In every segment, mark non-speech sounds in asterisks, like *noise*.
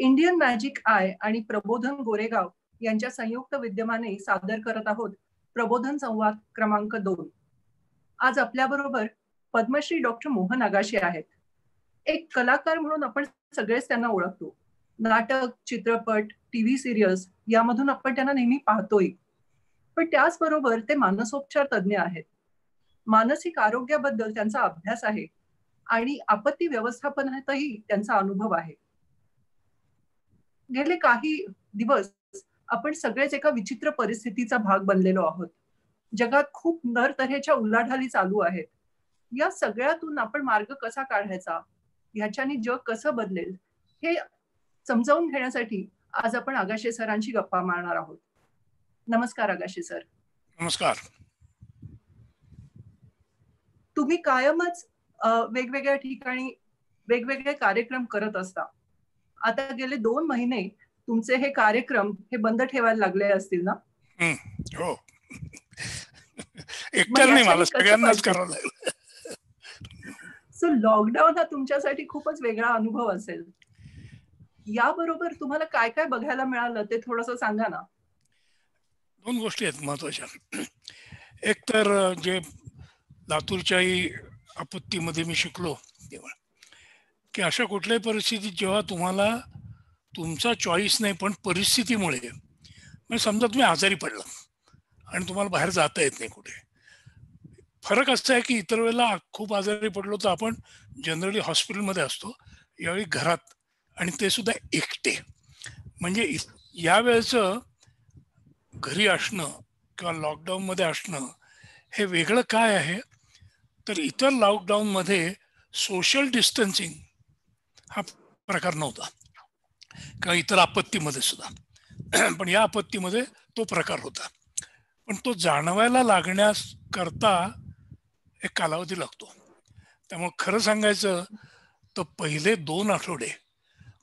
Indian magic I आणि प्रबोधन गोरेगाव यांच्या संयुक्त विद्यमाने सादर करत आहोत प्रबोधन संवाद क्रमांक दोन आज आपल्याबरोबर पद्मश्री डॉक्टर मोहन आगाशे आहेत एक कलाकार म्हणून आपण सगळेच त्यांना ओळखतो नाटक चित्रपट टीव्ही सिरियल्स यामधून आपण त्यांना नेहमी पाहतोय पण त्याचबरोबर ते मानसोपचार तज्ज्ञ आहेत मानसिक आरोग्याबद्दल त्यांचा अभ्यास आहे आणि आपत्ती व्यवस्थापनातही त्यांचा अनुभव आहे गेले काही दिवस आपण सगळेच एका विचित्र परिस्थितीचा भाग बनलेलो आहोत जगात खूप नर तऱ्हेच्या उल्हाढाली चालू आहेत या सगळ्यातून आपण मार्ग कसा काढायचा ह्याच्याने जग कसं बदलेल हे समजावून घेण्यासाठी आज आपण आगाशे सरांची गप्पा मारणार आहोत नमस्कार आगाशे सर नमस्कार तुम्ही कायमच वेगवेगळ्या ठिकाणी वेगवेगळे कार्यक्रम करत असता आता गेले दोन महिने तुमचे हे कार्यक्रम हे बंद ठेवायला लागले असतील ना हो *laughs* सो लॉकडाऊन हा तुमच्यासाठी खूपच वेगळा अनुभव असेल याबरोबर तुम्हाला काय काय बघायला मिळालं ते थोडस सांगा ना दोन गोष्टी आहेत महत्वाच्या एक तर जे लातूरच्याही आपत्तीमध्ये मी शिकलो तेव्हा की अशा कुठल्याही परिस्थितीत जेव्हा तुम्हाला तुमचा चॉईस नाही पण परिस्थितीमुळे म्हणजे समजा तुम्ही आजारी पडला आणि तुम्हाला बाहेर जाता येत नाही कुठे फरक असा आहे की इतर वेळेला खूप आजारी पडलो तर आपण जनरली हॉस्पिटलमध्ये असतो यावेळी घरात आणि ते सुद्धा एकटे म्हणजे यावेळेचं घरी असणं किंवा लॉकडाऊनमध्ये असणं हे वेगळं काय आहे तर इतर लॉकडाऊनमध्ये सोशल डिस्टन्सिंग हा प्रकार नव्हता का इतर आपत्तीमध्ये सुद्धा पण या आपत्तीमध्ये तो प्रकार होता पण तो जाणवायला लागण्यास करता एक कालावधी लागतो त्यामुळे खरं सांगायचं तर पहिले दोन आठवडे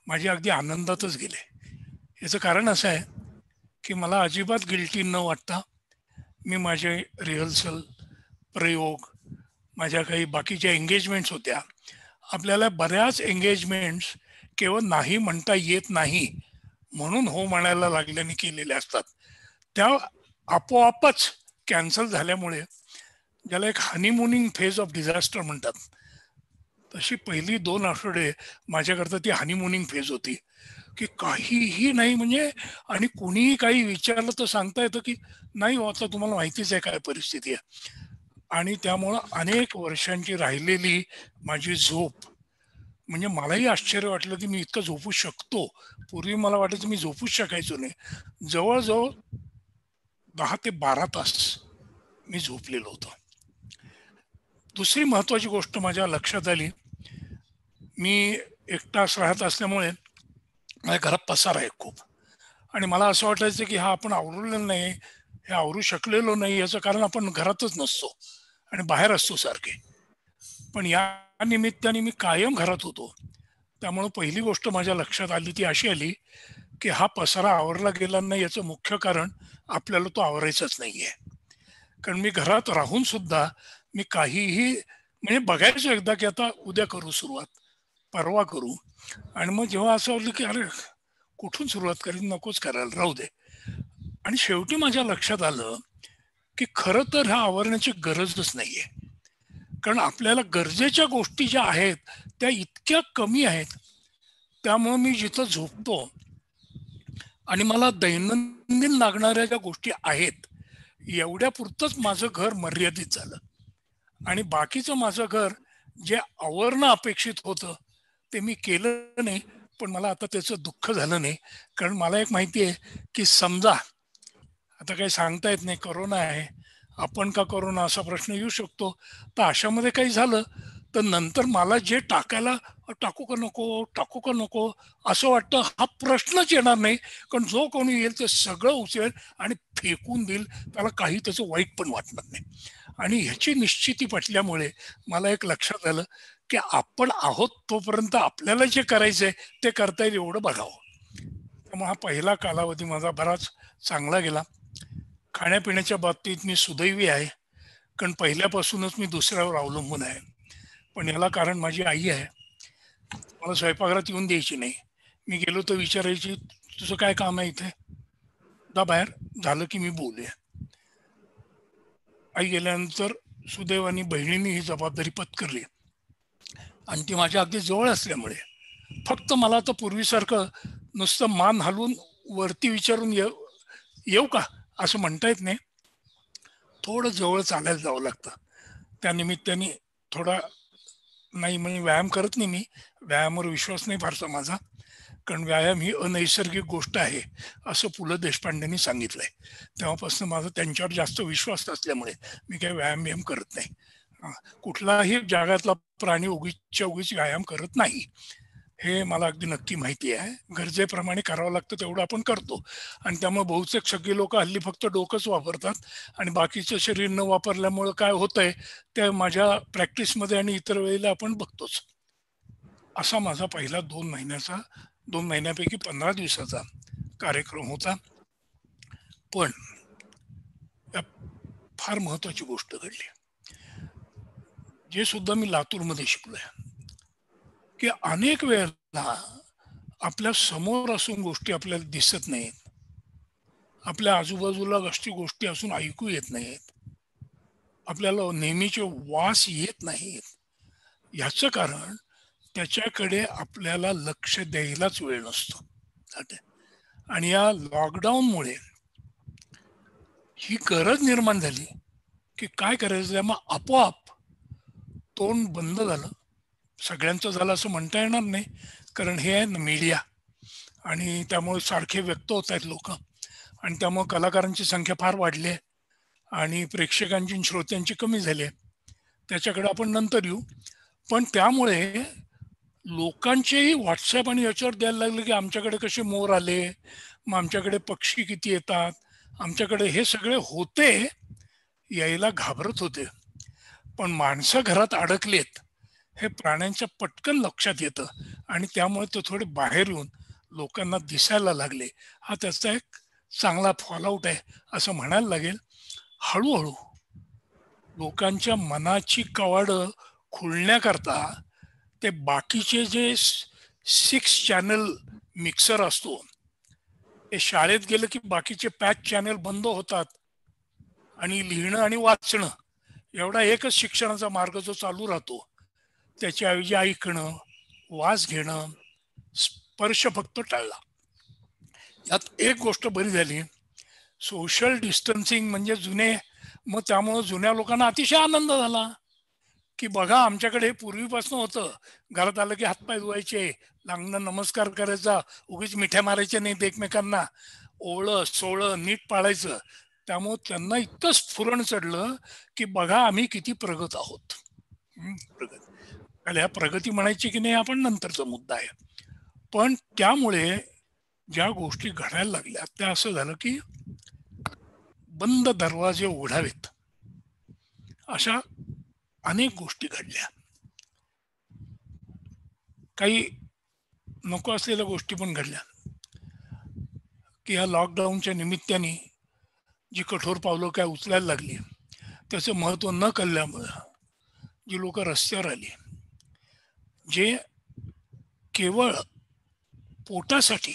माझे अगदी आनंदातच गेले याचं कारण असं आहे की मला अजिबात गिल्टी न वाटता मी माझे रिहर्सल प्रयोग माझ्या काही बाकीच्या एंगेजमेंट्स होत्या आपल्याला बऱ्याच एंगेजमेंट्स केवळ नाही म्हणता येत नाही म्हणून हो म्हणायला लागल्याने केलेल्या असतात त्या आपोआपच कॅन्सल झाल्यामुळे ज्याला एक हनीमूनिंग फेज ऑफ डिझास्टर म्हणतात तशी पहिली दोन आठवडे माझ्याकरता ती हनीमूनिंग फेज होती की काहीही नाही म्हणजे आणि कुणीही काही विचारलं तर सांगता येतं की नाही हो, आता तुम्हाला माहितीच आहे काय परिस्थिती आहे आणि त्यामुळं अनेक वर्षांची राहिलेली माझी झोप म्हणजे मलाही आश्चर्य वाटलं की मी इतकं झोपू शकतो पूर्वी मला वाटायचं मी झोपूच शकायचो नाही जवळजवळ दहा ते बारा तास मी झोपलेलो होतो दुसरी महत्वाची गोष्ट माझ्या लक्षात आली मी एकटाच राहत असल्यामुळे माझ्या घरात पसार आहे खूप आणि मला असं वाटायचं की हा आपण आवडलेलं नाही हे आवरू शकलेलो नाही याचं कारण आपण घरातच नसतो आणि बाहेर असतो सारखे पण या निमित्ताने मी कायम घरात होतो त्यामुळं पहिली गोष्ट माझ्या लक्षात आली ती अशी आली की हा पसारा आवरला गेला नाही याचं मुख्य कारण आपल्याला तो आवरायचाच नाहीये कारण मी घरात राहून सुद्धा मी काहीही म्हणजे बघायचो एकदा की आता उद्या करू सुरुवात परवा करू आणि मग जेव्हा असं वाटलं की अरे कुठून सुरुवात करीन नकोच करायला राहू दे आणि शेवटी माझ्या लक्षात आलं की खरं तर ह्या आवरण्याची गरजच नाहीये कारण आपल्याला गरजेच्या गोष्टी ज्या आहेत त्या इतक्या कमी आहेत त्यामुळं मी जिथं झोपतो आणि मला दैनंदिन लागणाऱ्या ज्या गोष्टी आहेत एवढ्यापुरतंच माझं घर मर्यादित झालं आणि बाकीचं माझं घर जे आवरणं अपेक्षित होतं ते मी केलं नाही पण मला आता त्याचं दुःख झालं नाही कारण मला एक माहिती आहे की समजा आता काही सांगता येत नाही करोना आहे आपण का करोना असा प्रश्न येऊ शकतो तर अशामध्ये काही झालं तर नंतर मला जे टाकायला टाकू का नको टाकू का नको असं वाटतं हा प्रश्नच येणार नाही कारण जो कोणी येईल ते सगळं उचलेल आणि फेकून देईल त्याला काही त्याचं वाईट पण वाटणार नाही आणि ह्याची निश्चिती पटल्यामुळे मला एक लक्षात आलं की आपण आहोत तोपर्यंत आपल्याला जे करायचंय ते करता येईल एवढं बघावं त्यामुळे हा पहिला कालावधी माझा बराच चांगला गेला खाण्यापिण्याच्या बाबतीत मी सुदैवी आहे कारण पहिल्यापासूनच मी दुसऱ्यावर अवलंबून आहे पण याला कारण माझी आई आहे मला स्वयंपाकघरात येऊन द्यायची नाही मी गेलो तर विचारायची तुझं काय काम आहे इथे दा बाहेर झालं की मी बोलूया आई गेल्यानंतर सुदैव आणि बहिणीने ही जबाबदारी पत्करली आणि ती माझ्या अगदी जवळ असल्यामुळे फक्त मला तर पूर्वीसारखं नुसतं मान हलवून वरती विचारून येऊ का असं म्हणता येत नाही थोडं जवळ चालायला जावं लागतं त्या निमित्ताने थोडा नाही म्हणजे व्यायाम करत नाही मी व्यायामावर विश्वास नाही फारसा माझा कारण व्यायाम ही अनैसर्गिक गोष्ट आहे असं पु ल देशपांडेंनी सांगितलंय तेव्हापासून माझा त्यांच्यावर जास्त विश्वास असल्यामुळे मी काही व्यायाम व्यायाम करत नाही कुठलाही जगातला प्राणी उगीच उगीच व्यायाम करत नाही हे मला अगदी नक्की माहिती आहे गरजेप्रमाणे करावं लागतं तेवढं आपण करतो आणि त्यामुळे बहुतेक सगळी लोक हल्ली फक्त डोकंच वापरतात आणि बाकीचं शरीर न वापरल्यामुळं काय होतंय ते माझ्या प्रॅक्टिसमध्ये आणि इतर वेळेला आपण बघतोच असा माझा पहिला दोन महिन्याचा दोन महिन्यापैकी पंधरा दिवसाचा कार्यक्रम होता पण फार महत्वाची गोष्ट घडली जे सुद्धा मी लातूरमध्ये शिकलोय की अनेक वेळेला आपल्या समोर असून गोष्टी आपल्याला दिसत नाहीत आपल्या आजूबाजूला अशी गोष्टी असून ऐकू येत नाहीत आपल्याला नेहमीचे वास येत नाहीत याचं कारण त्याच्याकडे आपल्याला लक्ष द्यायलाच वेळ नसतो आणि या लॉकडाऊनमुळे ही गरज निर्माण झाली की काय करायचं मग आपोआप तोंड बंद झालं सगळ्यांचं झालं असं म्हणता येणार नाही कारण हे आहे ना मीडिया आणि त्यामुळे सारखे व्यक्त होत आहेत लोक आणि त्यामुळे कलाकारांची संख्या फार वाढली आहे आणि प्रेक्षकांची श्रोत्यांची कमी झाली आहे त्याच्याकडे आपण नंतर येऊ पण त्यामुळे लोकांचेही व्हॉट्सअप आणि याच्यावर द्यायला लागले की आमच्याकडे कसे मोर आले मग आमच्याकडे पक्षी किती येतात आमच्याकडे हे सगळे होते यायला घाबरत होते पण माणसं घरात अडकलेत हे प्राण्यांच्या पटकन लक्षात येतं आणि त्यामुळे ते थोडे बाहेर येऊन लोकांना दिसायला लागले हा त्याचा एक चांगला फॉलआउट आहे असं म्हणायला लागेल हळूहळू लोकांच्या मनाची कवाडं खुलण्याकरता ते बाकीचे जे सिक्स चॅनल मिक्सर असतो ते शाळेत गेलं की बाकीचे पॅच चॅनल बंद होतात आणि लिहिणं आणि वाचणं एवढा एकच शिक्षणाचा मार्ग जो चालू राहतो त्याच्याऐवजी ऐकणं वास घेणं स्पर्श फक्त टाळला यात एक गोष्ट बरी झाली सोशल डिस्टन्सिंग म्हणजे जुने मग त्यामुळं जुन्या लोकांना अतिशय आनंद झाला की बघा आमच्याकडे हे पूर्वीपासून होतं घरात आलं की हातपाय धुवायचे लागणं नमस्कार करायचा उगीच मिठ्या मारायच्या नाहीत एकमेकांना ओळ सोळं नीट पाळायचं त्यामुळं त्यांना इतकं स्फुरण चढलं की बघा आम्ही किती प्रगत आहोत प्रगत त्याला प्रगती म्हणायची की नाही आपण नंतरचा मुद्दा आहे पण त्यामुळे ज्या गोष्टी घडायला लागल्या त्या असं झालं की बंद दरवाजे उघडावेत अशा अनेक गोष्टी घडल्या काही नको असलेल्या गोष्टी पण घडल्या की ह्या लॉकडाऊनच्या निमित्ताने जी कठोर पावलं काय उचलायला लागली त्याचं महत्व न कळल्यामुळं जी लोक रस्त्यावर आली जे केवळ पोटासाठी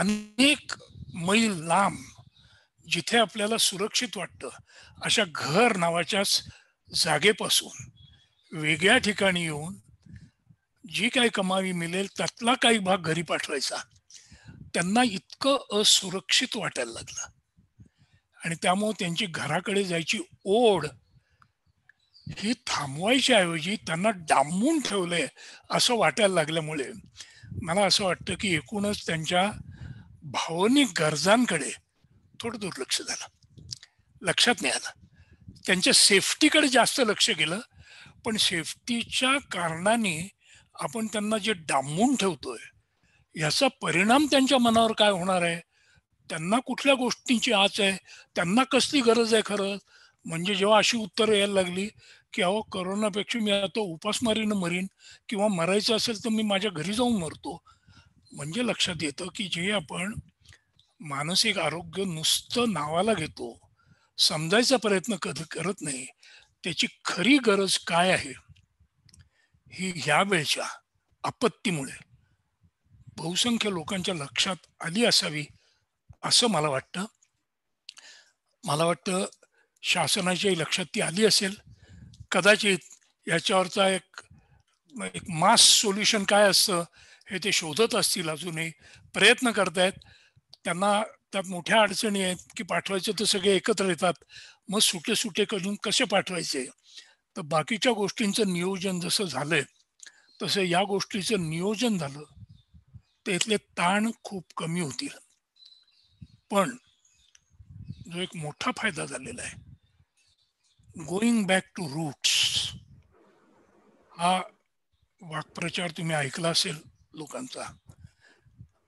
अनेक मैल लांब जिथे आपल्याला सुरक्षित वाटतं अशा घर नावाच्याच जागेपासून वेगळ्या ठिकाणी येऊन जी काही कमावी मिळेल त्यातला काही भाग घरी पाठवायचा त्यांना इतकं असुरक्षित वाटायला लागलं आणि त्यामुळे त्यांची घराकडे जायची ओढ हे थांबवायच्या ऐवजी त्यांना डांबून ठेवलंय असं वाटायला लागल्यामुळे मला असं वाटतं की एकूणच त्यांच्या भावनिक गरजांकडे थोडं दुर्लक्ष झालं लक्षात नाही आलं त्यांच्या सेफ्टीकडे जास्त लक्ष गेलं पण सेफ्टीच्या कारणाने आपण त्यांना जे डांबून ठेवतोय याचा परिणाम त्यांच्या मनावर काय होणार आहे त्यांना कुठल्या गोष्टींची आच आहे त्यांना कसली गरज आहे खरं म्हणजे जेव्हा अशी उत्तरं यायला लागली की अहो करोनापेक्षा मी आता उपासमारीनं मरीन किंवा मरायचं असेल तर मी माझ्या घरी जाऊन मरतो म्हणजे लक्षात येतं की जे आपण मानसिक आरोग्य नुसतं नावाला घेतो समजायचा प्रयत्न कधी करत नाही त्याची खरी गरज काय आहे ही ह्या वेळच्या आपत्तीमुळे बहुसंख्य लोकांच्या लक्षात आली असावी असं मला वाटतं मला वाटतं शासनाच्याही लक्षात ती आली असेल कदाचित याच्यावरचा एक एक मास सोल्युशन काय असतं हे ते शोधत असतील अजूनही प्रयत्न करतायत त्यांना त्यात मोठ्या अडचणी आहेत की पाठवायचे तर सगळे एकत्र येतात मग सुटे सुटे करून कसे पाठवायचे तर बाकीच्या गोष्टींचं नियोजन जसं झालंय तसं या गोष्टीचं नियोजन झालं तर इथले ताण खूप कमी होतील पण जो एक मोठा फायदा झालेला आहे गोईंग बॅक टू रूट्स हा वाक्प्रचार तुम्ही ऐकला असेल लोकांचा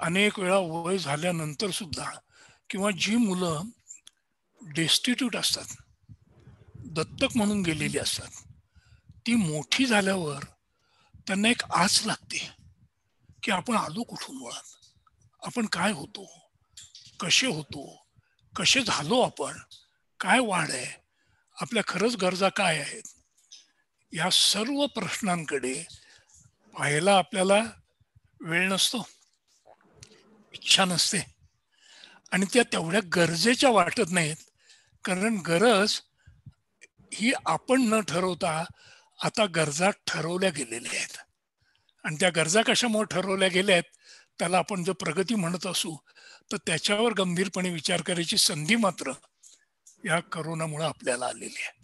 अनेक वेळा वय झाल्यानंतर सुद्धा किंवा जी मुलं डेस्टिट्यूट असतात दत्तक म्हणून गेलेली असतात ती मोठी झाल्यावर त्यांना एक आस लागते की आपण आलो कुठून मुळात आपण काय होतो कसे होतो कसे झालो आपण काय वाढ आहे आपल्या खरंच गरजा काय आहेत या सर्व प्रश्नांकडे पाहायला आपल्याला वेळ नसतो इच्छा नसते आणि त्या तेवढ्या गरजेच्या वाटत नाहीत कारण गरज ही आपण न ठरवता आता गरजा ठरवल्या गेलेल्या आहेत आणि त्या गरजा कशामुळे ठरवल्या गेल्या आहेत त्याला आपण जर प्रगती म्हणत असू तर त्याच्यावर गंभीरपणे विचार करायची संधी मात्र या मुळे आपल्याला आलेली आहे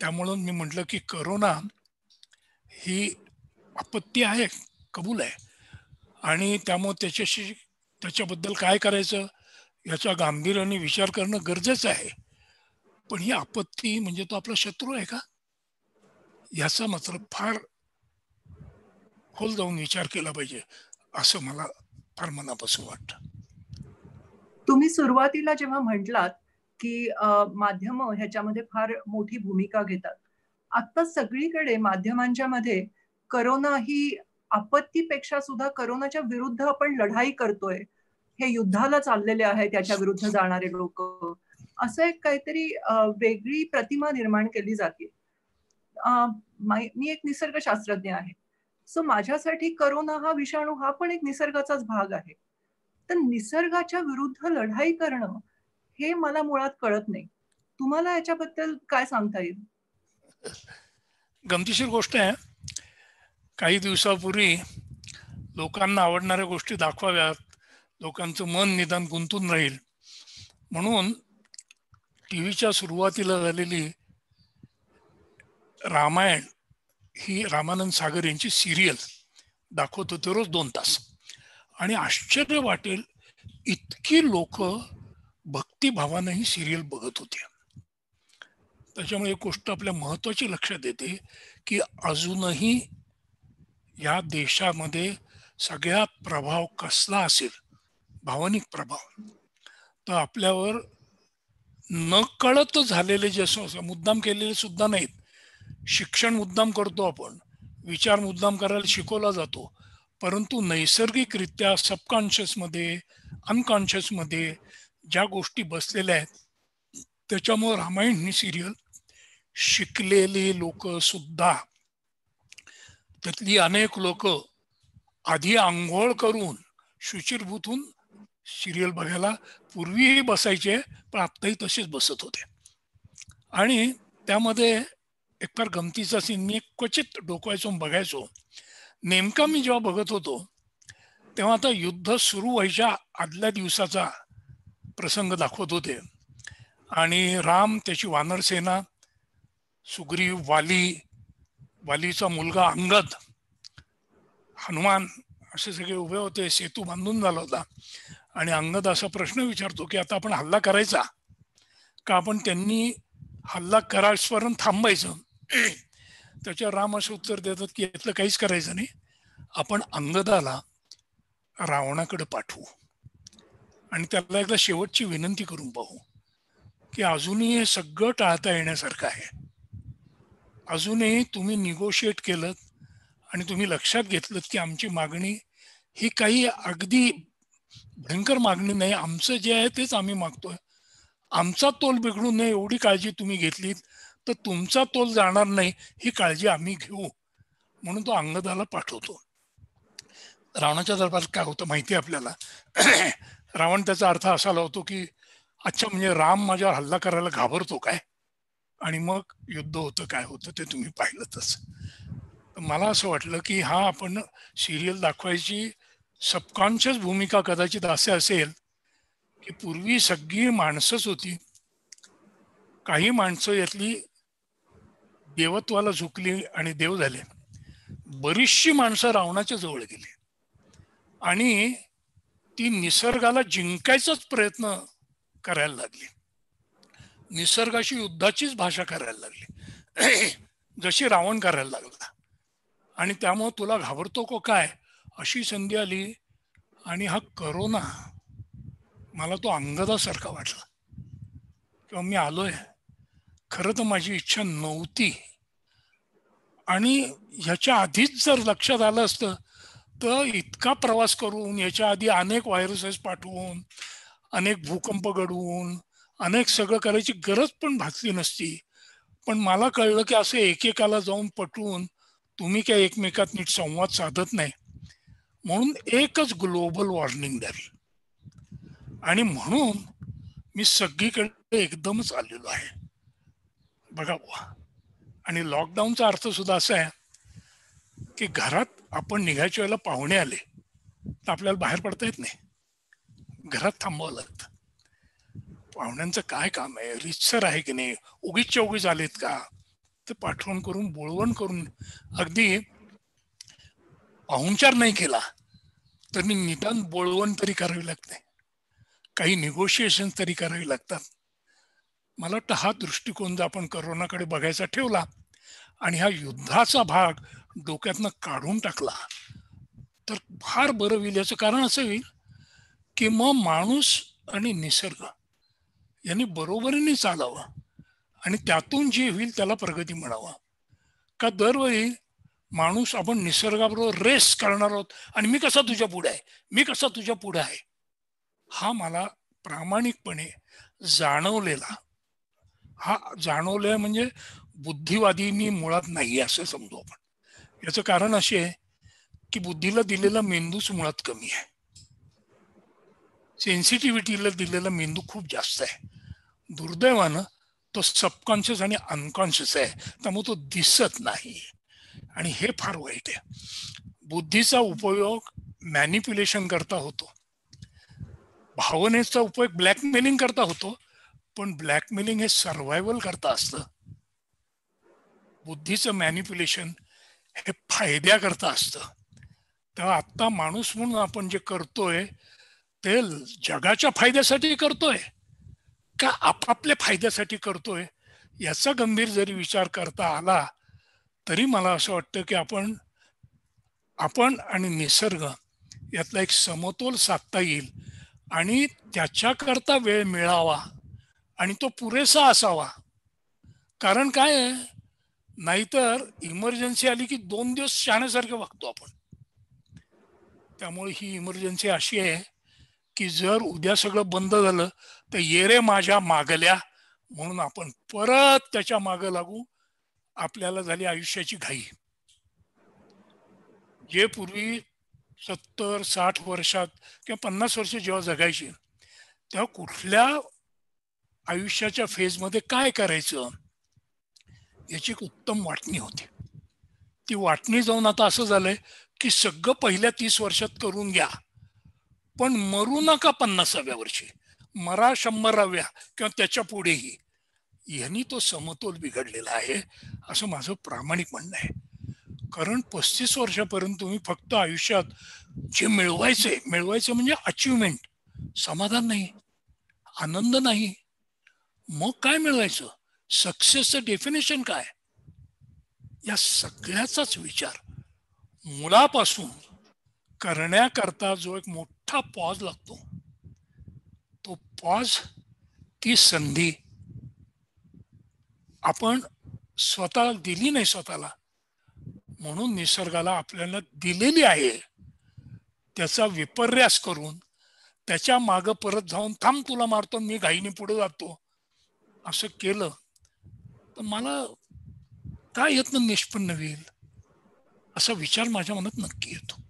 त्यामुळं मी म्हटलं की करोना ही आपत्ती आहे कबूल आहे आणि त्यामुळे त्याच्याशी त्याच्याबद्दल काय करायचं याचा गांभीर्याने विचार करणं गरजेचं आहे पण ही आपत्ती म्हणजे तो आपला शत्रू आहे का याचा मात्र फार खोल जाऊन विचार केला पाहिजे असं मला फार मनापासून वाटत तुम्ही सुरुवातीला जेव्हा म्हटलात की माध्यम ह्याच्यामध्ये फार मोठी भूमिका घेतात आता सगळीकडे माध्यमांच्या मध्ये करोना ही आपत्तीपेक्षा सुद्धा करोनाच्या विरुद्ध आपण लढाई करतोय हे युद्धाला चाललेले आहे त्याच्या विरुद्ध जाणारे लोक असं एक काहीतरी वेगळी प्रतिमा निर्माण केली जाते मी एक निसर्ग शास्त्रज्ञ आहे सो माझ्यासाठी करोना हा विषाणू हा पण एक निसर्गाचाच भाग आहे तर निसर्गाच्या विरुद्ध लढाई करणं हे मला मुळात कळत नाही तुम्हाला याच्याबद्दल काय सांगता येईल गमतीशीर गोष्ट आहे काही दिवसापूर्वी लोकांना आवडणाऱ्या गोष्टी दाखवाव्यात लोकांचं मन निदान गुंतून राहील म्हणून टी व्हीच्या सुरुवातीला झालेली रामायण ही रामानंद सागर यांची सिरियल दाखवत होते रोज दोन तास आणि आश्चर्य वाटेल इतकी लोक भक्तिभावानं ही सिरियल बघत होत्या त्याच्यामुळे एक गोष्ट आपल्या महत्वाची लक्षात येते की अजूनही या देशामध्ये सगळ्यात प्रभाव कसला असेल भावनिक प्रभाव तर आपल्यावर न कळत झालेले जे मुद्दाम केलेले सुद्धा नाहीत शिक्षण मुद्दाम करतो आपण विचार मुद्दाम करायला शिकवला जातो परंतु नैसर्गिकरित्या सबकॉन्शियसमध्ये अनकॉन्शियसमध्ये ज्या गोष्टी बसलेल्या आहेत त्याच्यामुळे रामायण ही सिरियल शिकलेले लोक सुद्धा त्यातली अनेक लोक आधी आंघोळ करून शुचिरभूतून सिरियल बघायला पूर्वीही बसायचे पण आत्ताही तसेच बसत होते आणि त्यामध्ये एक फार गमतीचा सीन मी क्वचित डोकवायचो बघायचो नेमका मी जेव्हा बघत होतो तेव्हा आता युद्ध सुरू व्हायच्या आदल्या दिवसाचा प्रसंग दाखवत होते आणि राम त्याची वानर सेना सुग्रीव वाली वालीचा मुलगा अंगद हनुमान असे सगळे उभे होते सेतू बांधून झाला होता आणि अंगद असा प्रश्न विचारतो की आता आपण हल्ला करायचा का आपण त्यांनी हल्ला करास्वरून थांबायचं त्याच्यावर राम असं उत्तर देतात की यातलं काहीच करायचं नाही आपण अंगदाला रावणाकडे पाठवू आणि त्याला एकदा शेवटची विनंती करून पाहू की अजूनही हे सगळं टाळता येण्यासारखं आहे अजूनही तुम्ही निगोशिएट केलं आणि तुम्ही लक्षात घेतलं की आमची मागणी ही काही अगदी भयंकर मागणी नाही आमचं जे आहे तेच आम्ही मागतोय आमचा तोल बिघडू नये एवढी काळजी तुम्ही घेतलीत तर तुमचा तोल जाणार नाही ही काळजी आम्ही घेऊ म्हणून तो अंगदाला पाठवतो रावणाच्या दरबारात काय होतं माहिती आपल्याला रावण त्याचा अर्थ असा लावतो की अच्छा म्हणजे राम माझ्यावर हल्ला करायला घाबरतो काय आणि मग युद्ध होतं काय होतं ते तुम्ही पाहिलंतच मला असं वाटलं की हा आपण सिरियल दाखवायची सबकॉन्शियस भूमिका कदाचित असे असेल की पूर्वी सगळी माणसंच होती काही माणसं यातली देवत्वाला झुकली आणि देव झाले बरीचशी माणसं रावणाच्या जवळ गेली आणि ती निसर्गाला जिंकायचाच प्रयत्न करायला लागली निसर्गाशी युद्धाचीच भाषा करायला लागली *clears throat* जशी रावण करायला लागला आणि त्यामुळं तुला घाबरतो को काय अशी संधी आली आणि हा करोना मला तो अंगदासारखा वाटला किंवा मी आलोय खरं तर माझी इच्छा नव्हती आणि ह्याच्या आधीच जर लक्षात आलं असतं तर इतका प्रवास करून याच्या आधी अनेक व्हायरसेस पाठवून अनेक भूकंप घडवून अनेक सगळं करायची गरज पण भासली नसती पण मला कळलं की असं एकेकाला जाऊन पटवून तुम्ही काय एकमेकात नीट संवाद साधत नाही म्हणून एकच ग्लोबल वॉर्निंग द्यावी आणि म्हणून मी सगळीकडे एकदमच आलेलो आहे बघा आणि लॉकडाऊनचा अर्थ सुद्धा असा आहे की घरात आपण निघायच्या वेळेला पाहुणे आले तर आपल्याला बाहेर पडता येत नाही घरात थांबावं लागतं पाहुण्यांचं काय काम आहे रिचसर आहे की नाही उगीचच्या उगीच आलेत का ते पाठवण करून बोळवण करून अगदी पाहुणचार नाही केला तर मी निदान बोळवण तरी करावी लागते काही निगोशिएशन तरी करावी लागतात मला वाटतं हा दृष्टिकोन जर आपण करोनाकडे बघायचा ठेवला आणि हा युद्धाचा भाग डोक्यातनं काढून टाकला तर फार बरं होईल याचं कारण असं होईल की मग माणूस आणि निसर्ग यांनी बरोबरीने चालावं आणि त्यातून जे होईल त्याला प्रगती म्हणावा का दरवेळी माणूस आपण निसर्गाबरोबर रेस करणार आहोत आणि मी कसा तुझ्या पुढे आहे मी कसा तुझ्या पुढे आहे हा मला प्रामाणिकपणे जाणवलेला हा जाणवले म्हणजे बुद्धिवादी मी मुळात नाही असं समजू आपण याचं कारण असे आहे की बुद्धीला दिलेला मेंदूच मुळात कमी आहे सेन्सिटिव्हिटीला दिलेला मेंदू खूप जास्त आहे दुर्दैवानं तो सबकॉन्शियस आणि अनकॉन्शियस आहे त्यामुळे तो दिसत नाही आणि हे फार वाईट आहे बुद्धीचा उपयोग मॅनिप्युलेशन करता होतो भावनेचा उपयोग ब्लॅकमेलिंग करता होतो पण ब्लॅकमेलिंग हे सर्व्हायवल करता असतं बुद्धीचं मॅनिप्युलेशन हे फायद्याकरता असतं तेव्हा आत्ता माणूस म्हणून आपण जे करतोय ते जगाच्या फायद्यासाठी करतोय का आपापल्या फायद्यासाठी करतोय याचा गंभीर जरी विचार करता आला तरी मला असं वाटतं की आपण आपण आणि निसर्ग यातला एक समतोल साधता येईल आणि त्याच्याकरता वेळ मिळावा आणि तो पुरेसा असावा कारण काय आहे नाहीतर इमर्जन्सी आली की दोन दिवस शाण्यासारखं वागतो आपण त्यामुळे ही इमर्जन्सी अशी आहे की जर उद्या सगळं बंद झालं तर रे माझ्या मागल्या म्हणून आपण परत त्याच्या माग लागू आपल्याला झाली आयुष्याची घाई जे पूर्वी सत्तर साठ वर्षात किंवा पन्नास वर्ष जेव्हा जगायची तेव्हा कुठल्या आयुष्याच्या फेज मध्ये काय करायचं याची एक उत्तम वाटणी होती ती वाटणी जाऊन आता असं झालंय की सगळं पहिल्या तीस वर्षात करून घ्या पण मरू नका पन्नासाव्या वर्षी मरा शंभराव्या किंवा त्याच्या पुढेही यांनी तो समतोल बिघडलेला आहे असं माझं प्रामाणिक म्हणणं आहे कारण पस्तीस वर्षापर्यंत तुम्ही फक्त आयुष्यात जे मिळवायचे मिळवायचं म्हणजे अचीवमेंट समाधान नाही आनंद नाही मग काय मिळवायचं सक्सेसचं डेफिनेशन काय या सगळ्याचाच विचार मुलापासून करण्याकरता जो एक मोठा पॉज लागतो तो पॉज ती संधी आपण स्वतः दिली नाही स्वतःला म्हणून निसर्गाला आपल्याला दिलेली आहे त्याचा विपर्यास करून त्याच्या माग परत जाऊन थांब तुला मारतो मी घाईने पुढे जातो असं केलं तर मला काय यातनं निष्पन्न होईल असा विचार माझ्या मनात नक्की येतो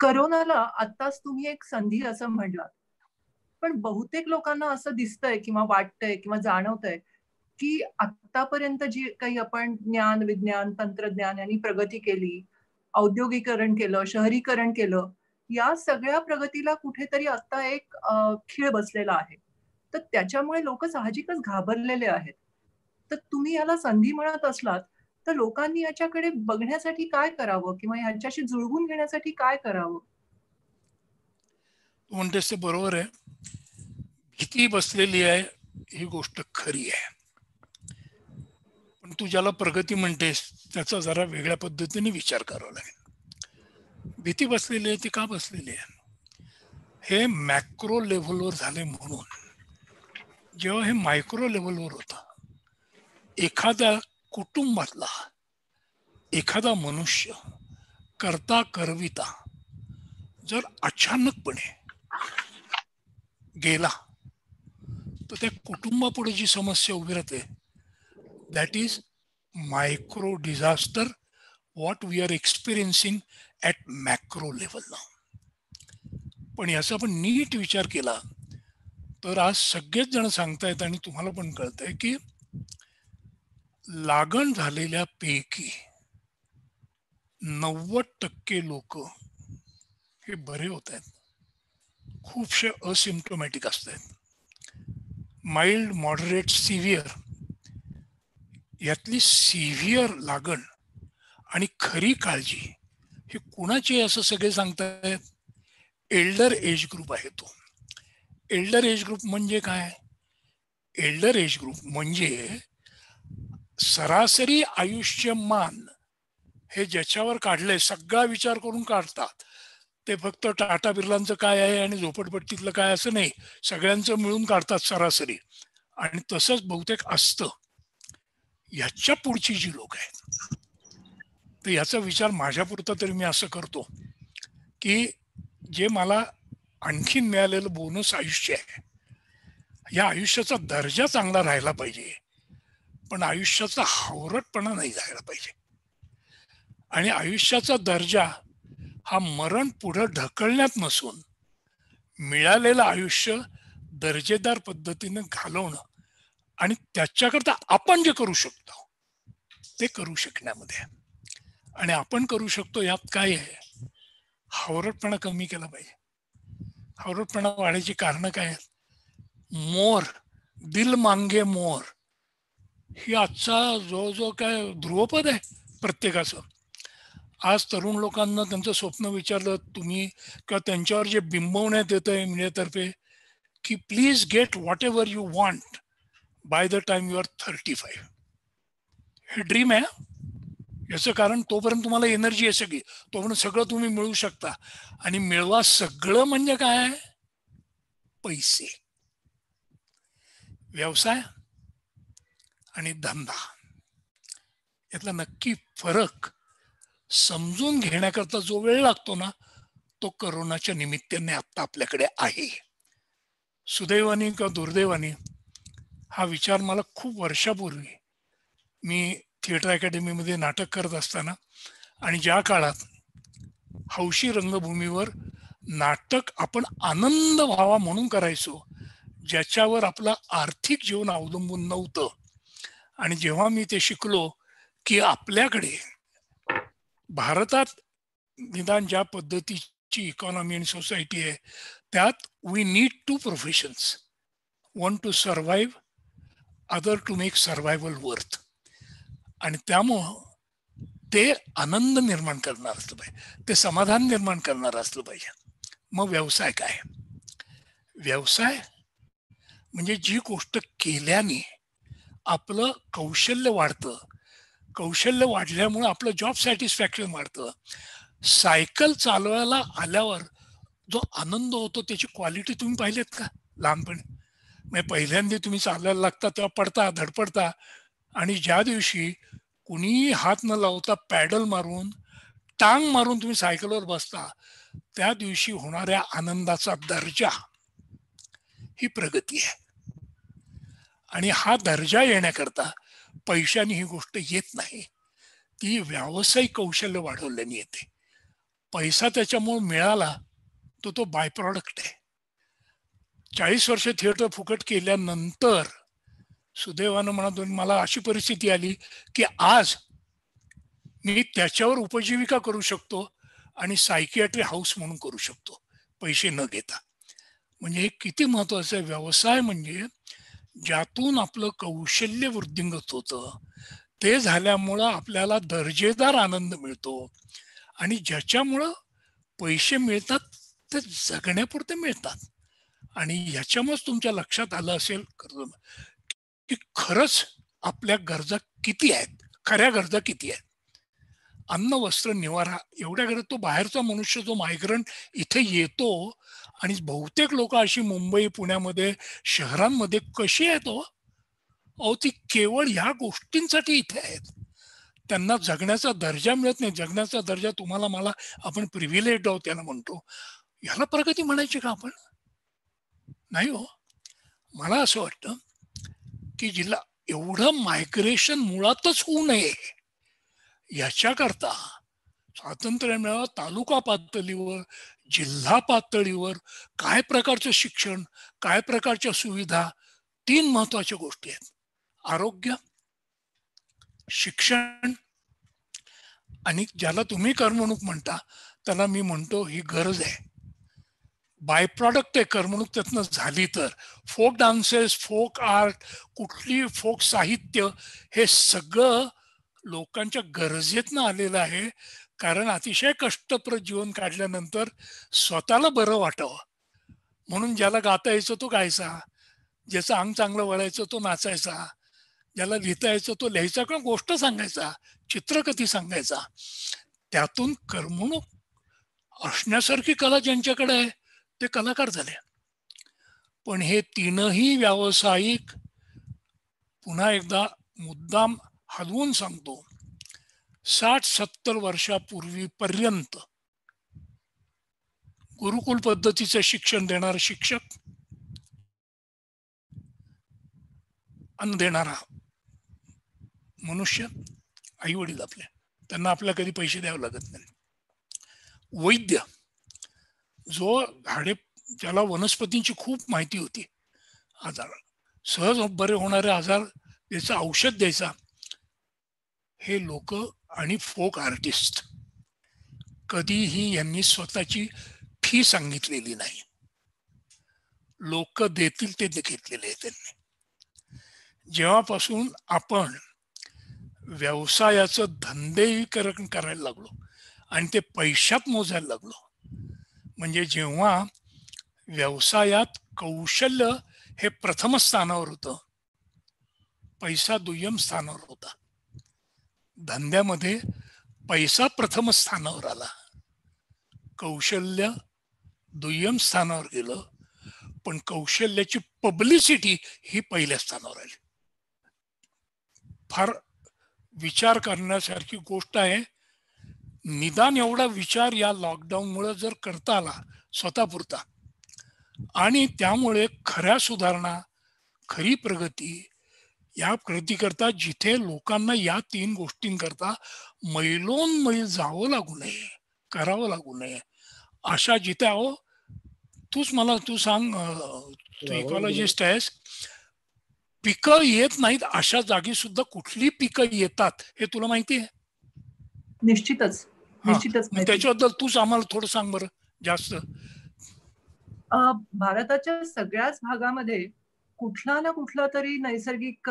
करोनाला आताच तुम्ही एक संधी असं म्हणला पण बहुतेक लोकांना असं दिसतंय किंवा वाटतंय किंवा जाणवतंय की आतापर्यंत जी काही आपण ज्ञान विज्ञान तंत्रज्ञान यांनी प्रगती केली औद्योगिकरण केलं शहरीकरण केलं या सगळ्या प्रगतीला कुठेतरी आता एक खीळ बसलेला आहे तर त्याच्यामुळे लोक साहजिकच घाबरलेले आहेत तर तुम्ही याला संधी म्हणत असलात तर लोकांनी याच्याकडे बघण्यासाठी काय करावं किंवा यांच्याशी जुळवून घेण्यासाठी काय करावं म्हणतेस ते बरोबर आहे भीती बसलेली आहे ही गोष्ट खरी आहे पण तू ज्याला प्रगती म्हणतेस त्याचा जरा वेगळ्या पद्धतीने विचार करावा लागेल भीती बसलेली आहे ती का बसलेली आहे हे मॅक्रो लेव्हलवर झाले म्हणून जेव्हा हे मायक्रो लेव्हलवर होतं एखाद्या कुटुंबातला एखादा मनुष्य करता करविता जर अचानकपणे गेला तर त्या कुटुंबापुढे जी समस्या उभी राहते that is micro disaster what we are experiencing at macro लेवलला पण याचा आपण नीट विचार केला तर आज सगळेच जण सांगतायत आणि तुम्हाला पण आहे की लागण झालेल्या पैकी नव्वद टक्के लोक हे बरे होत आहेत खूपसे असिम्टोमॅटिक असत आहेत माइल्ड मॉडरेट सिव्हिअर यातली सिव्हिअर लागण आणि खरी काळजी हे कुणाची असं सगळे सांगतायत एल्डर एज ग्रुप आहे तो एल्डर एज ग्रुप म्हणजे काय एल्डर एज ग्रुप म्हणजे सरासरी आयुष्यमान हे ज्याच्यावर काढले सगळा विचार करून काढतात ते फक्त टाटा बिर्लांचं काय आहे आणि झोपडपट्टीतलं काय असं नाही सगळ्यांचं मिळून काढतात सरासरी आणि तसंच बहुतेक असतं याच्या पुढची जी लोक आहेत तर याचा विचार माझ्यापुरता तरी मी असं करतो की जे मला आणखीन मिळालेलं बोनस आयुष्य आहे या आयुष्याचा दर्जा चांगला राहिला पाहिजे पण आयुष्याचा हावरटपणा नाही जायला पाहिजे आणि आयुष्याचा दर्जा हा मरण पुढं ढकलण्यात नसून मिळालेलं आयुष्य दर्जेदार पद्धतीनं घालवणं आणि त्याच्याकरता आपण जे करू शकतो ते करू शकण्यामध्ये आणि आपण करू शकतो यात काय आहे हावरटपणा कमी केला पाहिजे हावरटपणा वाढायची कारणं काय आहेत मोर दिल मांगे मोर ही आजचा जो काय ध्रुवपद आहे प्रत्येकाचं आज तरुण लोकांना त्यांचं स्वप्न विचारलं तुम्ही किंवा त्यांच्यावर जे बिंबवण्यात येतं आहे मीडियातर्फे की please get whatever you want by the time you are thirty five हे ड्रीम आहे याचं कारण तोपर्यंत तुम्हाला एनर्जी आहे सगळी तोपर्यंत सगळं तुम्ही मिळू शकता आणि मिळवा सगळं म्हणजे काय पैसे व्यवसाय आणि धंदा यातला नक्की फरक समजून घेण्याकरता जो वेळ लागतो ना तो करोनाच्या निमित्ताने आता आपल्याकडे आहे सुदैवानी किंवा दुर्दैवानी हा विचार मला खूप वर्षापूर्वी मी थिएटर अकॅडमीमध्ये नाटक करत असताना आणि ज्या काळात हौशी रंगभूमीवर नाटक आपण आनंद व्हावा म्हणून करायचो ज्याच्यावर आपलं आर्थिक जीवन अवलंबून नव्हतं आणि जेव्हा मी ते शिकलो की आपल्याकडे भारतात निदान ज्या पद्धतीची इकॉनॉमी आणि सोसायटी आहे त्यात we need two professions one to survive other to make survival worth आणि त्यामुळं ते आनंद निर्माण करणार असलं पाहिजे ते समाधान निर्माण करणार असलं पाहिजे मग व्यवसाय काय व्यवसाय म्हणजे जी गोष्ट केल्याने आपलं कौशल्य वाढतं कौशल्य वाढल्यामुळे आपलं जॉब सॅटिस्फॅक्शन वाढतं सायकल चालवायला आल्यावर जो आनंद होतो त्याची क्वालिटी तुम्ही पाहिलेत का लहानपणी म्हणजे पहिल्यांदा तुम्ही चालायला लागता तेव्हा पडता धडपडता आणि ज्या दिवशी कुणीही हात न लावता पॅडल मारून टांग मारून तुम्ही सायकलवर बसता त्या दिवशी होणाऱ्या आनंदाचा दर्जा ही प्रगती आहे आणि हा दर्जा येण्याकरता पैशाने ही गोष्ट येत नाही ती व्यावसायिक कौशल्य वाढवल्याने येते पैसा त्याच्यामुळे मिळाला तो तो बाय प्रॉडक्ट आहे चाळीस वर्ष थिएटर फुकट केल्यानंतर सुदैवानं म्हणतो मला अशी परिस्थिती आली की आज मी त्याच्यावर उपजीविका करू शकतो आणि सायकियाट्री हाऊस म्हणून करू शकतो पैसे न घेता म्हणजे हे किती महत्वाचं आहे व्यवसाय म्हणजे ज्यातून आपलं कौशल्य वृद्धिंगत होतं ते झाल्यामुळं आपल्याला दर्जेदार आनंद मिळतो आणि ज्याच्यामुळं पैसे मिळतात ते जगण्यापुरते मिळतात आणि ह्याच्यामुळेच तुमच्या लक्षात आलं असेल की खरंच आपल्या गरजा किती आहेत खऱ्या गरजा किती आहेत अन्न वस्त्र निवारा एवढ्या गरज तो बाहेरचा मनुष्य जो मायग्रंट इथे येतो आणि बहुतेक लोक अशी मुंबई पुण्यामध्ये शहरांमध्ये कशी आहेत हो? अहो ती केवळ ह्या गोष्टींसाठी इथे आहेत त्यांना जगण्याचा दर्जा मिळत नाही जगण्याचा दर्जा तुम्हाला मला आपण प्रिव्हिलेज आहोत त्यांना म्हणतो ह्याला प्रगती म्हणायची का आपण नाही हो मला असं वाटतं की जिल्हा एवढं मायग्रेशन मुळातच होऊ नये याच्याकरता स्वातंत्र्य मिळावं तालुका पातळीवर जिल्हा पातळीवर काय प्रकारचं शिक्षण काय प्रकारच्या सुविधा तीन महत्वाच्या गोष्टी आहेत आरोग्य शिक्षण आणि ज्याला तुम्ही करमणूक म्हणता त्याला मी म्हणतो ही गरज आहे बाय प्रॉडक्ट आहे करमणूक त्यातनं झाली तर फोक डान्सेस फोक आर्ट कुठली फोक साहित्य हे सगळं लोकांच्या गरजेतनं आलेलं आहे कारण अतिशय कष्टप्रद जीवन काढल्यानंतर स्वतःला बरं वाटावं म्हणून ज्याला गाता यायचं तो गायचा ज्याचं अंग चांगलं वळायचं तो नाचायचा ज्याला लिहिता यायचं तो लिहायचा किंवा गोष्ट सांगायचा चित्रकथी सांगायचा त्यातून करमणूक असण्यासारखी कला ज्यांच्याकडे आहे ते कलाकार झाले पण हे तीनही व्यावसायिक पुन्हा एकदा मुद्दाम हलवून सांगतो साठ सत्तर पर्यंत गुरुकुल पद्धतीचे शिक्षण देणारा शिक्षक अन्न देणारा मनुष्य आई वडील आपले त्यांना आपल्या कधी पैसे द्यावे लागत नाही वैद्य जो झाडे ज्याला वनस्पतींची खूप माहिती होती आजार सहज बरे होणारे आजार याचं औषध द्यायचा हे लोक आणि फोक आर्टिस्ट कधीही यांनी स्वतःची फी सांगितलेली नाही लोक देतील ते घेतलेले आहे त्यांनी जेव्हापासून आपण व्यवसायाचं धंदेकरण करायला लागलो आणि ते पैशात मोजायला लागलो म्हणजे जेव्हा व्यवसायात कौशल्य हे प्रथम स्थानावर होतं पैसा दुय्यम स्थानावर होता धंद्यामध्ये पैसा प्रथम स्थानावर आला कौशल्य दुय्यम स्थानावर गेलं पण कौशल्याची पब्लिसिटी ही पहिल्या स्थानावर आली फार विचार करण्यासारखी गोष्ट आहे निदान एवढा विचार या मुळे जर करता आला स्वतःपुरता आणि त्यामुळे खऱ्या सुधारणा खरी प्रगती या कृती करता जिथे लोकांना या तीन गोष्टींकरता मैलोन मैल जावं लागू नये करावं लागू नये अशा जिथे आहो तूच मला तू सांग तू इकॉलॉजिस्ट आहेस पिकं येत नाहीत अशा जागी सुद्धा कुठली पिकं येतात हे तुला माहिती आहे निश्चितच निश्चितच त्याच्याबद्दल तूच आम्हाला थोडं सांग बरं जास्त भारताच्या सगळ्याच भागामध्ये कुठला ना कुठला तरी नैसर्गिक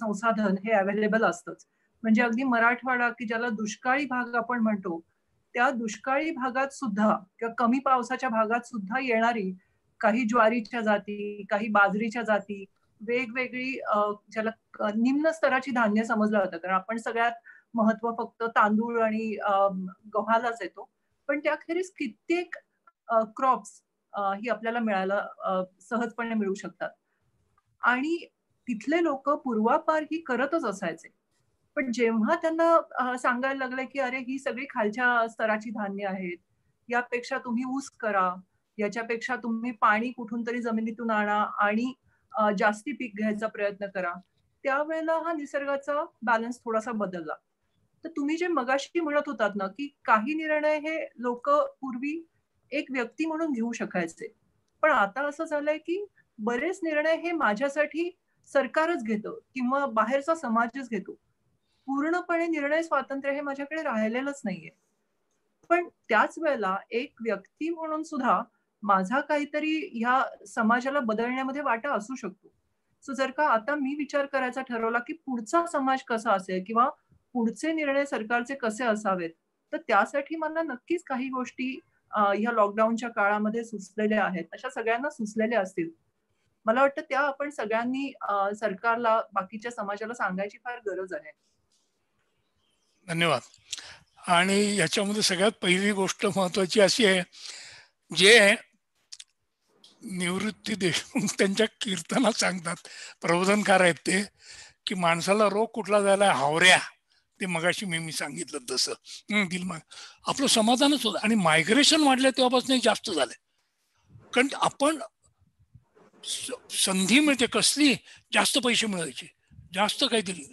संसाधन हे अवेलेबल असतंच म्हणजे अगदी मराठवाडा की ज्याला दुष्काळी भाग आपण म्हणतो त्या दुष्काळी भागात सुद्धा किंवा कमी पावसाच्या भागात सुद्धा येणारी काही ज्वारीच्या जाती काही बाजरीच्या जाती वेगवेगळी ज्याला निम्न स्तराची धान्य समजलं होतं कारण आपण सगळ्यात महत्व फक्त तांदूळ आणि गव्हालाच येतो पण त्याखेरीज कित्येक क्रॉप्स ही आपल्याला मिळायला सहजपणे मिळू शकतात आणि तिथले लोक पूर्वापार ही करतच असायचे पण जेव्हा त्यांना सांगायला लागलं की अरे ही सगळी खालच्या स्तराची धान्य आहेत यापेक्षा तुम्ही ऊस करा याच्यापेक्षा तुम्ही पाणी कुठून तरी जमिनीतून आणा आणि जास्ती पीक घ्यायचा प्रयत्न करा त्यावेळेला हा निसर्गाचा बॅलन्स थोडासा बदलला तर तुम्ही जे मगाशी म्हणत होतात ना की काही निर्णय हे लोक पूर्वी एक व्यक्ती म्हणून घेऊ शकायचे पण आता असं झालंय की बरेच निर्णय हे माझ्यासाठी सरकारच घेतं किंवा बाहेरचा समाजच घेतो पूर्णपणे निर्णय स्वातंत्र्य हे माझ्याकडे राहिलेलंच नाहीये पण त्याच वेळेला एक व्यक्ती म्हणून सुद्धा माझा काहीतरी ह्या समाजाला बदलण्यामध्ये वाटा असू शकतो सो जर का आता मी विचार करायचा ठरवला की पुढचा समाज कसा असेल किंवा पुढचे निर्णय सरकारचे कसे असावेत तर त्यासाठी मला नक्कीच काही गोष्टी ह्या लॉकडाऊनच्या काळामध्ये सुचलेल्या आहेत अशा सगळ्यांना सुचलेल्या असतील मला वाटतं त्या आपण सगळ्यांनी सरकारला बाकीच्या समाजाला सांगायची फार गरज आहे धन्यवाद आणि याच्यामध्ये सगळ्यात पहिली गोष्ट महत्वाची अशी आहे जे निवृत्ती देशमुख त्यांच्या कीर्तनात सांगतात प्रबोधनकार आहेत ते की माणसाला रोग कुठला झाला हावऱ्या ते मगाशी मी मी सांगितलं तसं दिल आपलं समाधानच होतं आणि मायग्रेशन वाढलं तेव्हापासून जास्त झालं कारण आपण संधी मिळते कसली जास्त पैसे मिळायचे जास्त काहीतरी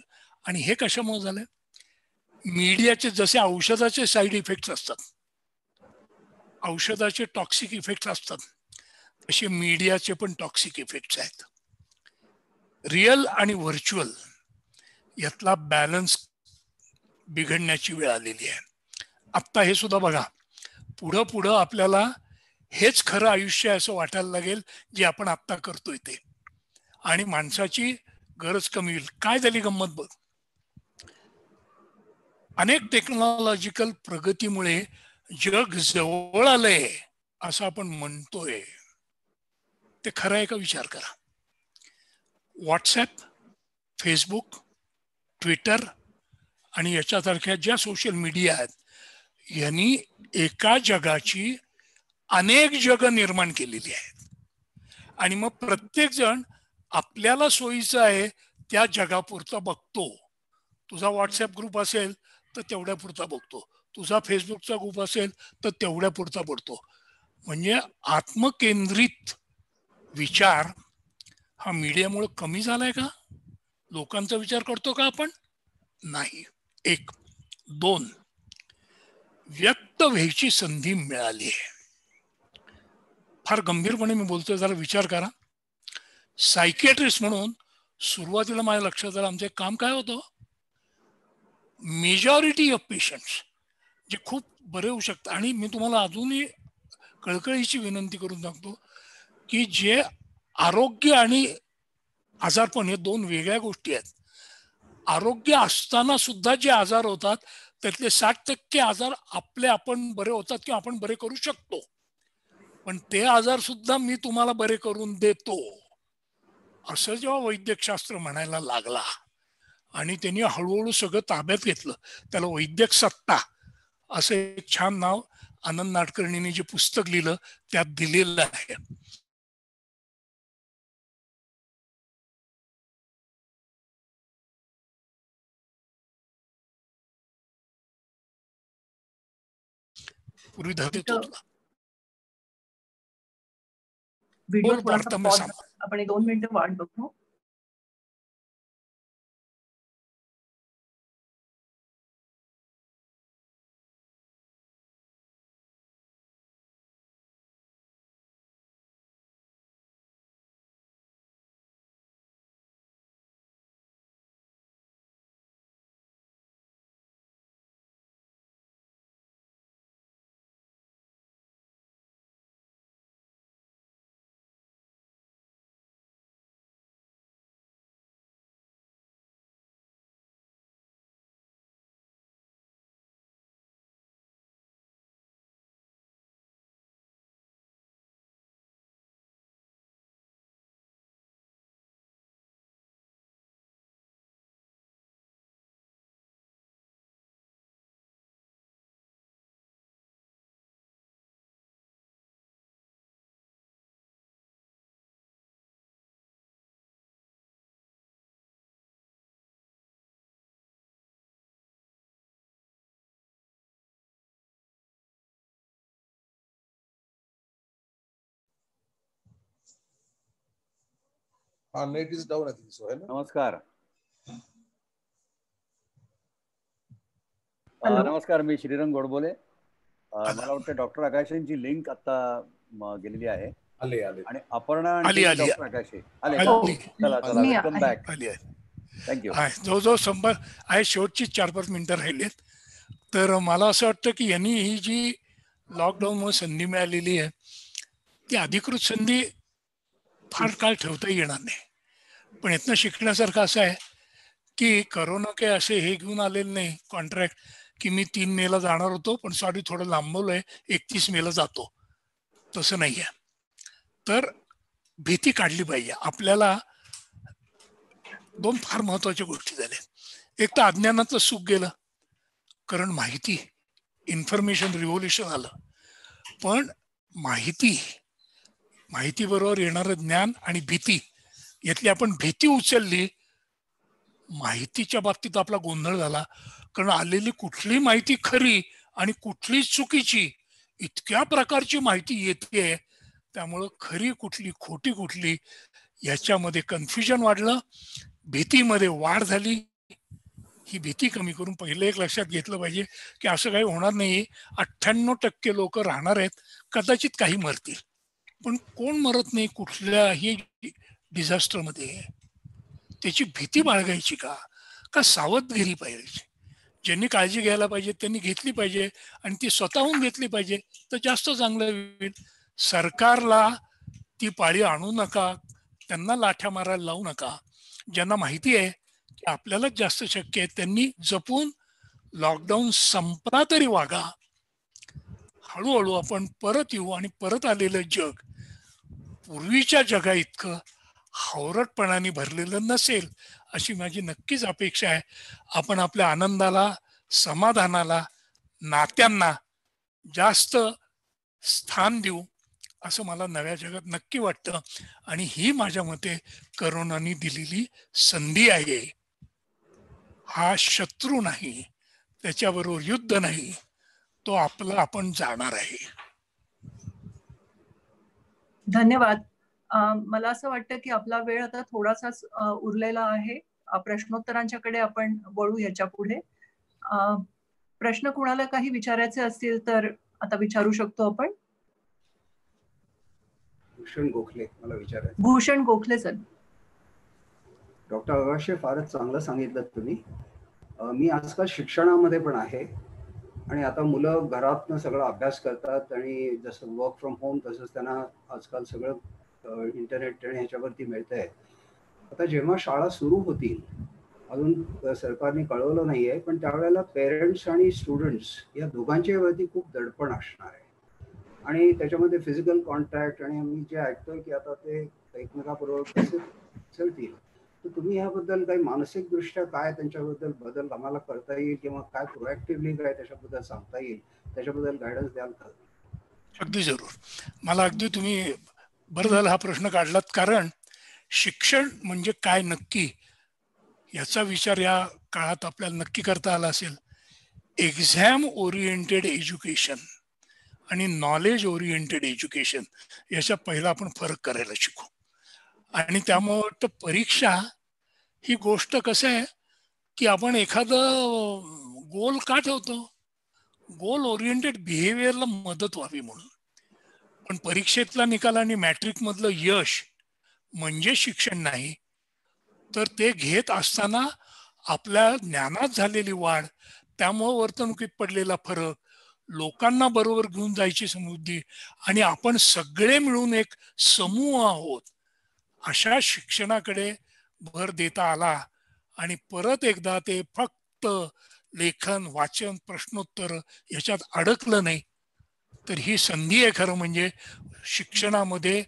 आणि हे कशामुळे झालं मीडियाचे जसे औषधाचे साईड इफेक्ट्स असतात औषधाचे टॉक्सिक इफेक्ट्स असतात तसे मीडियाचे पण टॉक्सिक इफेक्ट्स आहेत रिअल आणि व्हर्च्युअल यातला बॅलन्स बिघडण्याची वेळ आलेली आहे आत्ता हे सुद्धा बघा पुढं पुढं आपल्याला हेच खरं आयुष्य असं वाटायला लागेल जे आपण आत्ता करतोय ते आणि माणसाची गरज कमी होईल काय झाली गंमत बघ अनेक टेक्नॉलॉजिकल प्रगतीमुळे जग जवळ आलंय असं आपण म्हणतोय ते खरं आहे का विचार करा व्हॉट्सॲप फेसबुक ट्विटर आणि याच्यासारख्या ज्या सोशल मीडिया आहेत यांनी एका जगाची अनेक जग निर्माण केलेली आहेत आणि मग प्रत्येक जण आपल्याला सोयीचं आहे त्या जगापुरता बघतो तुझा व्हॉट्सअप ग्रुप असेल तर तेवढ्या बघतो तुझा फेसबुकचा ग्रुप असेल तर तेवढ्या पुरता म्हणजे आत्मकेंद्रित विचार हा मीडियामुळे कमी झालाय का लोकांचा विचार करतो का आपण नाही एक दोन व्यक्त व्हायची संधी मिळाली आहे फार गंभीरपणे मी बोलतोय जरा विचार करा सायकेट्रिस्ट म्हणून सुरुवातीला माझ्या लक्षात आलं आमचं काम काय होतं मेजॉरिटी ऑफ पेशंट्स जे खूप बरे होऊ शकतात आणि मी तुम्हाला अजूनही कळकळीची विनंती करून सांगतो की जे आरोग्य आणि आजारपण हे दोन वेगळ्या गोष्टी आहेत आरोग्य असताना सुद्धा जे आजार होतात त्यातले साठ टक्के आजार आपले आपण बरे होतात किंवा आपण बरे करू शकतो पण ते आजार सुद्धा मी तुम्हाला बरे करून देतो असं जेव्हा वैद्यकशास्त्र म्हणायला लागला आणि त्यांनी हळूहळू सगळं ताब्यात घेतलं त्याला वैद्यक सत्ता असं एक छान नाव आनंद नाडकर्णीने जे पुस्तक लिहिलं त्यात दिलेलं आहे पूर्वी व्हिडिओ आपण एक दोन मिनिटं वाट बघू हाँ net is down I think so है ना नमस्कार नमस्कार मी श्रीरंग गोडबोले मला वाटतं डॉक्टर आकाशांची लिंक आता गेलेली आहे आले आले आणि अपर्णा आणि डॉक्टर आकाशे आले हो, चला चला वेलकम बॅक आहे शेवटची चार पाच मिनिटं राहिलेत तर मला असं वाटतं की यांनी ही जी मुळे संधी मिळालेली आहे ती अधिकृत संधी फार काळ ठेवता येणार नाही पण इथनं शिकण्यासारखं असं आहे की करोना काही असे हे घेऊन आलेले नाही कॉन्ट्रॅक्ट की मी तीन मेला जाणार होतो पण सॉरी थोडं लांबवलंय एकतीस मेला जातो तसं नाही आहे तर भीती काढली पाहिजे आपल्याला दोन फार महत्वाच्या गोष्टी झाल्या एक तर अज्ञानाचं सुख गेलं कारण माहिती इन्फॉर्मेशन रिव्होल्युशन आलं पण माहिती माहिती बरोबर येणारं ज्ञान आणि भीती यातली आपण भीती उचलली माहितीच्या बाबतीत आपला गोंधळ झाला कारण आलेली कुठली माहिती खरी आणि कुठली चुकीची इतक्या प्रकारची माहिती येते त्यामुळं खरी कुठली खोटी कुठली याच्यामध्ये कन्फ्युजन वाढलं भीतीमध्ये वाढ झाली ही भीती कमी करून पहिले एक लक्षात घेतलं पाहिजे की असं काही होणार नाही अठ्ठ्याण्णव टक्के लोक राहणार आहेत कदाचित काही मरतील पण कोण मरत नाही कुठल्याही डिझास्टरमध्ये त्याची भीती बाळगायची का का सावधगिरी पाहिजे ज्यांनी काळजी घ्यायला पाहिजे त्यांनी घेतली पाहिजे आणि ती स्वतःहून घेतली पाहिजे तर जास्त चांगलं होईल सरकारला ती पाळी आणू नका त्यांना लाठ्या मारायला लावू नका ज्यांना माहिती आहे की आपल्यालाच जास्त शक्य आहे त्यांनी जपून लॉकडाऊन संपला तरी वागा हळूहळू आपण परत येऊ आणि परत आलेलं जग पूर्वीच्या जगा इतकं हावरटपणाने भरलेलं नसेल अशी माझी नक्कीच अपेक्षा आहे आपण आपल्या आनंदाला समाधानाला नात्यांना जास्त स्थान देऊ असं मला नव्या जगात नक्की वाटतं आणि ही माझ्या मते करोनाने दिलेली संधी आहे हा शत्रू नाही त्याच्याबरोबर युद्ध नाही तो आपला आपण जाणार आहे धन्यवाद मला असं वाटतं की आपला वेळ आता थोडासा उरलेला आहे प्रश्नोत्तरांच्याकडे आपण वळू याच्या पुढे प्रश्न कुणाला काही विचारायचे असतील तर आता विचारू शकतो आपण भूषण गोखले मला विचारायचं भूषण गोखले सर डॉक्टर अवश्य फारच चांगलं सांगितलं तुम्ही मी आजकाल शिक्षणामध्ये पण आहे आणि आता मुलं घरातनं सगळं अभ्यास करतात आणि जसं वर्क फ्रॉम होम तसंच त्यांना आजकाल सगळं इंटरनेट आणि ह्याच्यावरती मिळतं आहे आता जेव्हा शाळा सुरू होतील अजून सरकारने कळवलं नाही आहे पण त्यावेळेला पेरेंट्स आणि स्टुडंट्स या दोघांच्या वरती खूप दडपण असणार आहे आणि त्याच्यामध्ये फिजिकल कॉन्टॅक्ट आणि आम्ही जे ऐकतोय की आता ते एकमेकाबरोबर कसे चलतील तर तुम्ही ह्याबद्दल काही मानसिकदृष्ट्या काय त्यांच्याबद्दल बदल आम्हाला करता येईल किंवा काय प्रोएक्टिव्हली काय त्याच्याबद्दल सांगता येईल त्याच्याबद्दल गायडन्स द्याल का अगदी जरूर मला अगदी तुम्ही बरं झालं हा प्रश्न काढलात कारण शिक्षण म्हणजे काय नक्की याचा विचार या काळात आपल्याला नक्की करता आला असेल एक्झॅम ओरिएंटेड एज्युकेशन आणि नॉलेज ओरिएंटेड एज्युकेशन याचा पहिला आपण फरक करायला शिकू आणि त्यामुळं परीक्षा ही गोष्ट कसं आहे की आपण एखादं गोल का ठेवतो गोल ओरिएंटेड बिहेवियरला मदत व्हावी म्हणून पण परीक्षेतला निकाल आणि मॅट्रिकमधलं यश म्हणजे शिक्षण नाही तर ते घेत असताना आपल्या ज्ञानात झालेली वाढ त्यामुळं वर्तणुकीत पडलेला फरक लोकांना बरोबर घेऊन जायची समृद्धी आणि आपण सगळे मिळून एक समूह आहोत अशा शिक्षणाकडे भर देता आला आणि परत एकदा ते फक्त लेखन वाचन प्रश्नोत्तर याच्यात अडकलं नाही तर ही संधी आहे खरं म्हणजे शिक्षणामध्ये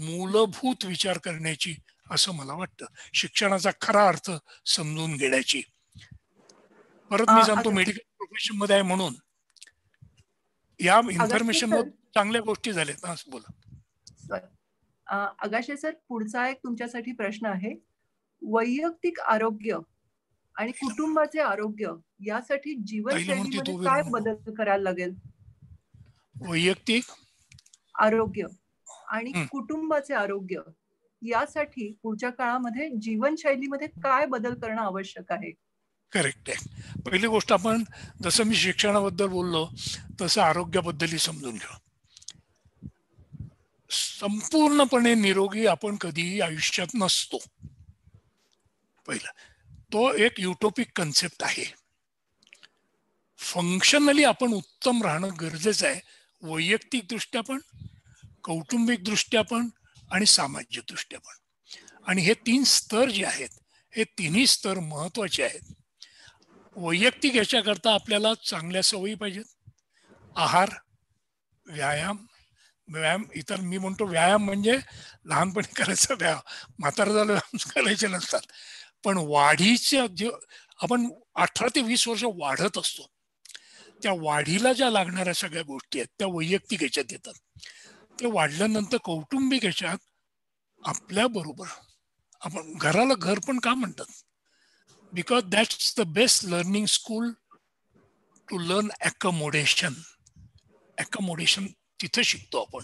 मूलभूत विचार करण्याची असं मला वाटतं शिक्षणाचा खरा अर्थ समजून घेण्याची परत मी सांगतो मेडिकल प्रोफेशन मध्ये आहे म्हणून या इन्फॉर्मेशन मध्ये चांगल्या गोष्टी झाल्यात बोला अगाशे सर पुढचा एक तुमच्यासाठी प्रश्न आहे वैयक्तिक आरोग्य आणि कुटुंबाचे आरोग्य यासाठी जीवनशैली काय बदल करायला लागेल वैयक्तिक आरोग्य आणि कुटुंबाचे आरोग्य यासाठी पुढच्या काळामध्ये जीवनशैलीमध्ये काय बदल करणं आवश्यक आहे करेक्ट आहे पहिली गोष्ट आपण जसं मी शिक्षणाबद्दल बोललो तसं आरोग्याबद्दलही समजून घेऊ संपूर्णपणे निरोगी आपण कधीही आयुष्यात नसतो पहिला तो एक युटोपिक कन्सेप्ट आहे फंक्शनली आपण उत्तम राहणं गरजेचं आहे वैयक्तिक दृष्ट्या पण कौटुंबिक दृष्ट्या पण आणि सामाजिकदृष्ट्या पण आणि हे तीन स्तर जे आहेत हे तिन्ही स्तर महत्वाचे आहेत वैयक्तिक याच्याकरता आपल्याला चांगल्या सवयी पाहिजेत आहार व्यायाम व्यायाम इतर मी म्हणतो व्यायाम म्हणजे लहानपणी करायचं व्यायाम म्हातारा झालं व्यायाम करायचे नसतात पण वाढीच्या जे आपण अठरा ते वीस वर्ष वाढत असतो त्या वाढीला ज्या लागणाऱ्या सगळ्या गोष्टी आहेत त्या वैयक्तिक याच्यात येतात ते वाढल्यानंतर कौटुंबिक याच्यात आपल्या बरोबर आपण घराला घर पण का म्हणतात because that's the best learning school to learn accommodation accommodation तिथं शिकतो आपण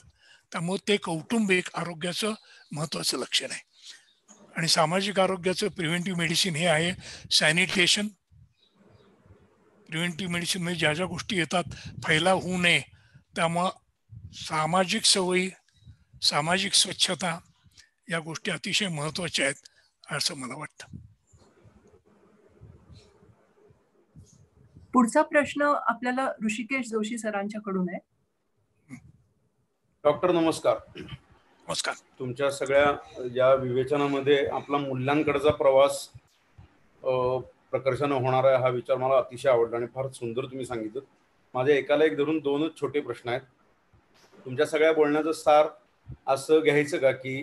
त्यामुळं ते कौटुंबिक आरोग्याचं महत्वाचं लक्षण आहे आणि सामाजिक आरोग्याचं प्रिव्हेंटिव्ह मेडिसिन हे आहे सॅनिटेशन प्रिव्हेंटिव्ह मेडिसिन म्हणजे ज्या ज्या गोष्टी येतात फैलाव होऊ नये त्यामुळं सामाजिक सवयी सामाजिक स्वच्छता या गोष्टी अतिशय महत्वाच्या आहेत असं मला वाटतं पुढचा प्रश्न आपल्याला ऋषिकेश जोशी सरांच्याकडून आहे डॉक्टर नमस्कार नमस्कार तुमच्या सगळ्या या विवेचनामध्ये आपला मूल्यांकडचा प्रवास प्रकर्षण होणार आहे हा विचार मला अतिशय आवडला आणि फार सुंदर तुम्ही सांगितलं माझ्या एकाला एक धरून दोनच छोटे प्रश्न आहेत तुमच्या सगळ्या बोलण्याचं सार असं घ्यायचं का की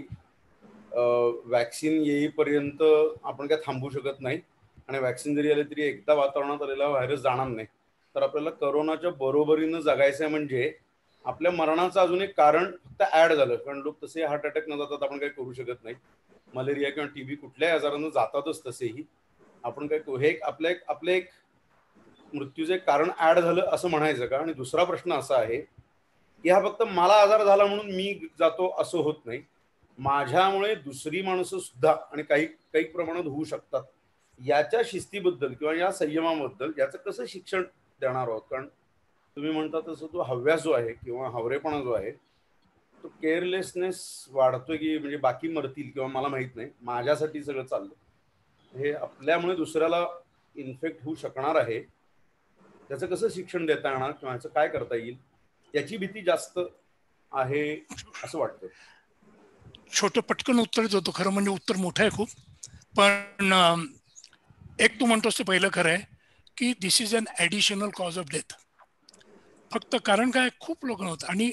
वॅक्सिन येईपर्यंत आपण काय थांबू शकत नाही आणि वॅक्सिन जरी आले तरी एकदा वातावरणात आलेला व्हायरस जाणार नाही तर आपल्याला करोनाच्या बरोबरीनं जगायचं आहे म्हणजे आपल्या मरणाचं अजून एक कारण फक्त ऍड झालं कारण लोक तसे हार्ट अटॅक न जातात आपण काही करू शकत नाही मलेरिया किंवा टीबी कुठल्याही आजारानं जातातच तसेही आपण काय हे एक आपल्या एक आपलं एक मृत्यूचं कारण ऍड झालं असं म्हणायचं का आणि दुसरा प्रश्न असा आहे की हा फक्त मला आजार झाला म्हणून मी जातो असं होत नाही माझ्यामुळे दुसरी माणसं सुद्धा आणि काही काही प्रमाणात होऊ शकतात याच्या शिस्तीबद्दल किंवा या संयमाबद्दल याचं कसं शिक्षण देणार आहोत कारण तुम्ही म्हणता तसं तो हव्या जो आहे किंवा हवरेपणा जो आहे तो केअरलेसनेस वाढतोय की म्हणजे बाकी मरतील किंवा मला माहित नाही माझ्यासाठी सगळं चाललं हे आपल्यामुळे दुसऱ्याला इन्फेक्ट होऊ शकणार आहे त्याचं कसं शिक्षण देता येणार किंवा याचं काय करता येईल याची भीती जास्त आहे असं वाटतं छोटं पटकन उत्तर देतो खरं म्हणजे उत्तर मोठं आहे खूप पण एक तू म्हणतोस ते पहिलं खरं आहे की this is an additional cause of death फक्त कारण काय खूप लोक नव्हतं आणि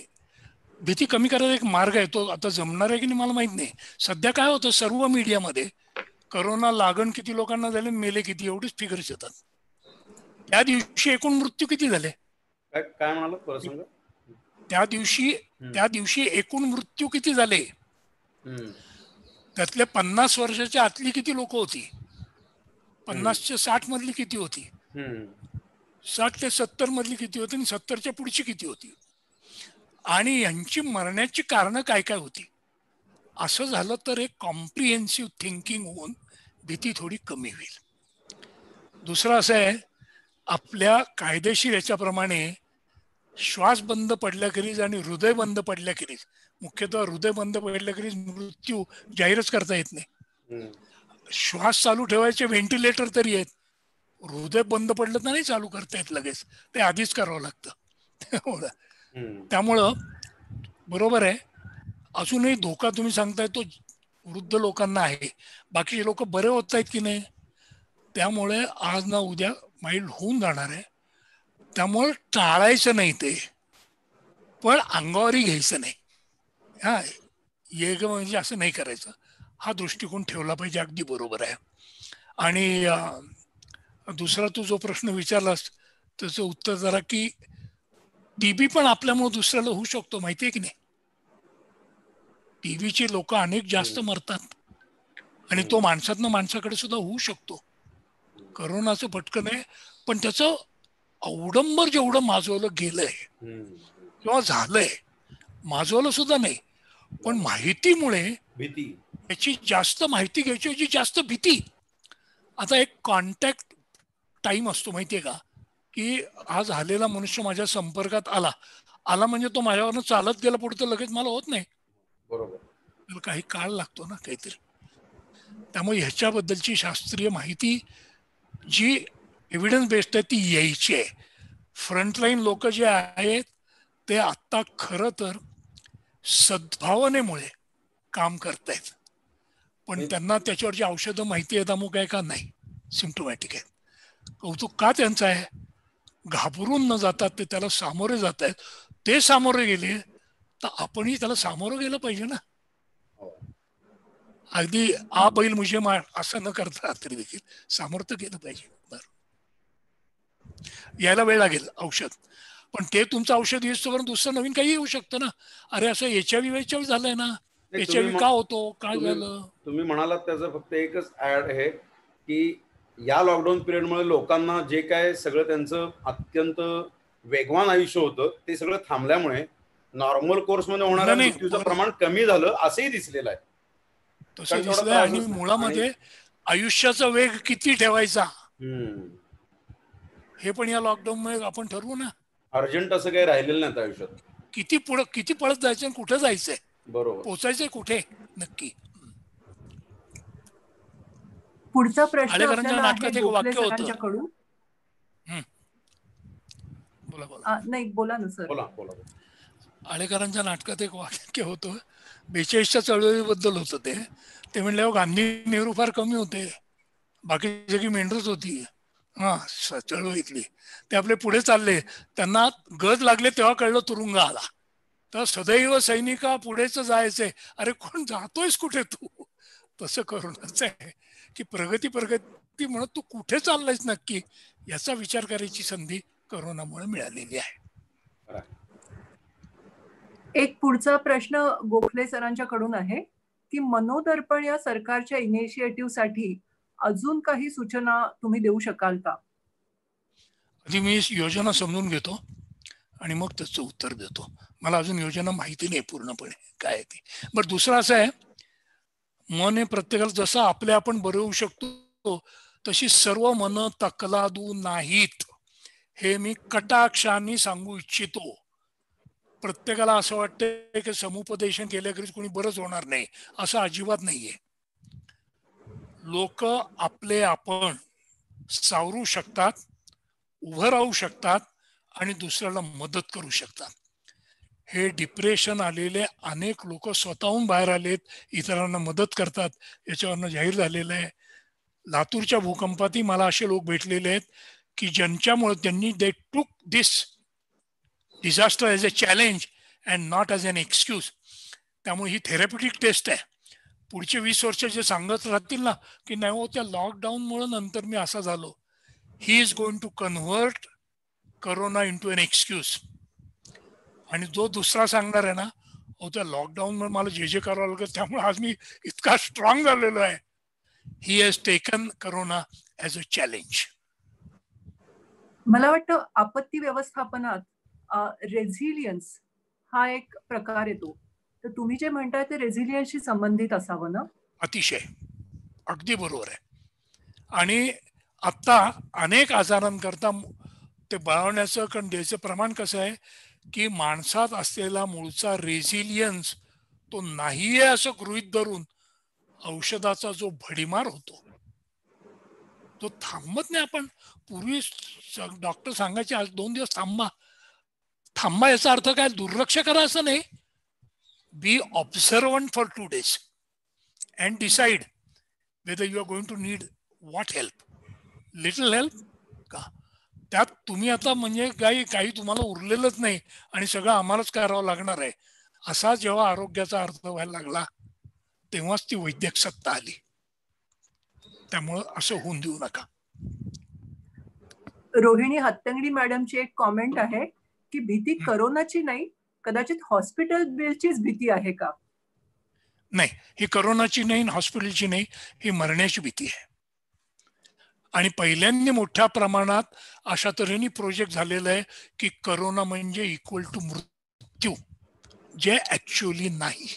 भीती कमी करायचा एक मार्ग आहे तो आता जमणार आहे की नाही मला माहित नाही सध्या काय होतं सर्व मीडियामध्ये करोना लागण किती लोकांना झाले मेले किती एवढीच फिगर्स येतात त्या दिवशी एकूण मृत्यू किती झाले काय म्हणाल त्या दिवशी त्या दिवशी एकूण मृत्यू किती झाले त्यातल्या पन्नास वर्षाच्या आतली किती लोक होती पन्नासच्या साठ मधली किती होती साठ ते सत्तर मधली किती होती आणि सत्तरच्या पुढची किती होती आणि यांची मरण्याची कारण काय काय होती असं झालं तर एक कॉम्प्रिहेन्सिव्ह थिंकिंग होऊन भीती थोडी कमी होईल दुसरं असं आहे आपल्या कायदेशीर याच्याप्रमाणे श्वास बंद पडल्याखेरीज आणि हृदय बंद पडल्याखेरीज मुख्यतः हृदय बंद पडल्याखेरीज मृत्यू जाहीरच करता येत नाही श्वास चालू ठेवायचे व्हेंटिलेटर तरी आहेत हृदय बंद पडलं तर नाही चालू करता येत लगेच ते आधीच करावं लागतं त्यामुळं बरोबर आहे अजूनही धोका तुम्ही सांगताय तो वृद्ध लोकांना आहे बाकीचे लोक बरे होत आहेत की नाही त्यामुळे आज ना उद्या माइल्ड होऊन जाणार आहे त्यामुळे टाळायचं नाही ते पण अंगावरही घ्यायचं नाही हा ये म्हणजे असं नाही करायचं हा दृष्टिकोन ठेवला पाहिजे अगदी बरोबर आहे आणि दुसरा तू जो प्रश्न विचारलास त्याचं उत्तर जरा की टीबी पण आपल्यामुळे दुसऱ्याला होऊ शकतो माहितीये की नाही टीबीचे लोक अनेक जास्त हो. मरतात हो. आणि तो माणसातनं माणसाकडे सुद्धा होऊ शकतो करोनाचं पटकन आहे पण त्याच अवडंबर जेवढं माजवलं गेलंय किंवा झालंय माजवलं सुद्धा नाही पण माहितीमुळे याची जास्त माहिती घ्यायची जास्त भीती आता एक कॉन्टॅक्ट टाईम असतो माहितीये का की हा झालेला मनुष्य माझ्या संपर्कात आला आला म्हणजे तो माझ्यावरनं चालत गेला पुढे तर लगेच मला होत नाही बरोबर काही काळ लागतो ना काहीतरी त्यामुळे ह्याच्याबद्दलची शास्त्रीय माहिती जी एव्हिडन्स बेस्ड आहे ती यायची आहे फ्रंटलाईन लोक जे आहेत ते आत्ता खरं तर सद्भावनेमुळे काम करतायत पण त्यांना त्याच्यावरची औषधं माहिती आहे अमुक आहे का नाही सिमटोमॅटिक आहे कौतुक का त्यांचं आहे घाबरून न जातात ते त्याला सामोरे जात आहेत ते सामोरे गेले तर आपणही त्याला सामोरं गेलं पाहिजे ना हो. अगदी आ बैल मुझे मार असं न करता तरी देखील सामर्थ्य केलं पाहिजे बर यायला वेळ लागेल औषध पण ते तुमचं औषध येस तोपर्यंत दुसरं नवीन काही येऊ शकतं ना अरे असं एचआयव्ही वी झालंय ना एचआयव्ही का होतो काय झालं तुम्ही म्हणालात त्याचं फक्त एकच ऍड आहे की या लॉकडाऊन मध्ये लोकांना जे काय सगळं त्यांचं अत्यंत वेगवान आयुष्य होतं ते सगळं थांबल्यामुळे नॉर्मल कोर्समध्ये होणाऱ्या मृत्यूचं प्रमाण कमी झालं असंही दिसलेलं आहे आणि मुळामध्ये आयुष्याचा वेग किती ठेवायचा हे पण या लॉकडाऊन मध्ये आपण ठरवू ना अर्जंट असं काही राहिलेलं नाही आयुष्यात किती पुढे किती पळत जायचं कुठे जायचंय बरोबर पोचायचंय कुठे नक्की पुढचा प्रश्न नाही बोला ना सर आळेकरांच्या नाटकात एक वाक्य होतं बेचाळीसच्या चळवळीबद्दल होतं ते ते म्हणले गांधी नेहरू फार कमी होते बाकी सगळी मेंढरच होती हा चळवळीतली ते आपले पुढे चालले त्यांना गज लागले तेव्हा कळलं तुरुंग आला तर सदैव सैनिका पुढेच जायचे अरे कोण जातोयस कुठे तू तसं करूनच आहे की प्रगती प्रगती म्हणत तू कुठे चाललायस नक्की याचा विचार करायची संधी करोनामुळे मिळालेली आहे एक पुढचा प्रश्न गोखले सरांच्या कडून आहे की मनोदर्पण या सरकारच्या इनिशिएटिव्ह साठी अजून काही सूचना तुम्ही देऊ शकाल का आधी मी योजना समजून घेतो आणि मग त्याचं उत्तर देतो मला अजून योजना माहिती नाही पूर्णपणे काय ती बरं दुसरं असं आहे मन हे प्रत्येकाला जसं आपले आपण बरवू शकतो तशी सर्व मन तकलादू नाहीत हे मी कटाक्षाने सांगू इच्छितो प्रत्येकाला असं वाटतं की समुपदेशन केल्याकरीच कोणी बरंच होणार नाही असं अजिबात नाहीये लोक आपले आपण सावरू शकतात उभं राहू शकतात आणि दुसऱ्याला मदत करू शकतात हे डिप्रेशन आलेले अनेक लोक स्वतःहून बाहेर आलेत इतरांना मदत करतात याच्यावरनं जाहीर झालेलं आहे लातूरच्या भूकंपातही मला असे लोक भेटलेले आहेत की ज्यांच्यामुळे त्यांनी they took this disaster as a challenge and not as an excuse त्यामुळे ही थेरॅपिटिक टेस्ट आहे पुढचे वीस वर्ष जे सांगत राहतील ना की नाही हो त्या लॉकडाऊनमुळे नंतर मी असा झालो he is going to convert corona into an excuse आणि जो दुसरा सांगणार आहे ना हो त्या लॉकडाऊन मध्ये मला जे जे करावं लागत त्यामुळे आज मी इतका स्ट्रॉंग झालेलो आहे he has taken corona as a challenge मला वाटतं आपत्ती व्यवस्थापनात रेझिलियन्स हा एक प्रकार येतो तर तुम्ही जे म्हणताय ते रेझिलियन्सशी संबंधित असावं ना अतिशय अगदी बरोबर आहे आणि आता अनेक आजारांकरता ते बळवण्याचं कारण द्यायचं प्रमाण कसं आहे की माणसात असलेला मूळचा रेझिलियन्स तो नाहीये असं गृहित धरून औषधाचा जो भडीमार होतो तो थांबत नाही आपण पूर्वी डॉक्टर सांगायचे आज दोन दिवस थांबा थांबा याचा अर्थ काय दुर्लक्ष करा असं नाही be observant for two days and decide whether you are going to need what help little help का त्यात तुम्ही आता म्हणजे काही काही तुम्हाला उरलेलंच नाही आणि सगळं आम्हालाच करावं लागणार आहे असा जेव्हा आरोग्याचा अर्थ व्हायला लागला तेव्हाच ती वैद्यक सत्ता आली त्यामुळं असं होऊन देऊ नका रोहिणी हत्तंगडी मॅडमची एक कॉमेंट आहे की भीती करोनाची नाही कदाचित हॉस्पिटल बिलचीच भीती आहे का नाही ही करोनाची नाही हॉस्पिटलची नाही ही मरण्याची भीती आहे आणि पहिल्यांदा मोठ्या प्रमाणात अशा तऱ्हेने प्रोजेक्ट झालेला आहे की करोना म्हणजे इक्वल टू मृत्यू जे ऍक्च्युअली नाही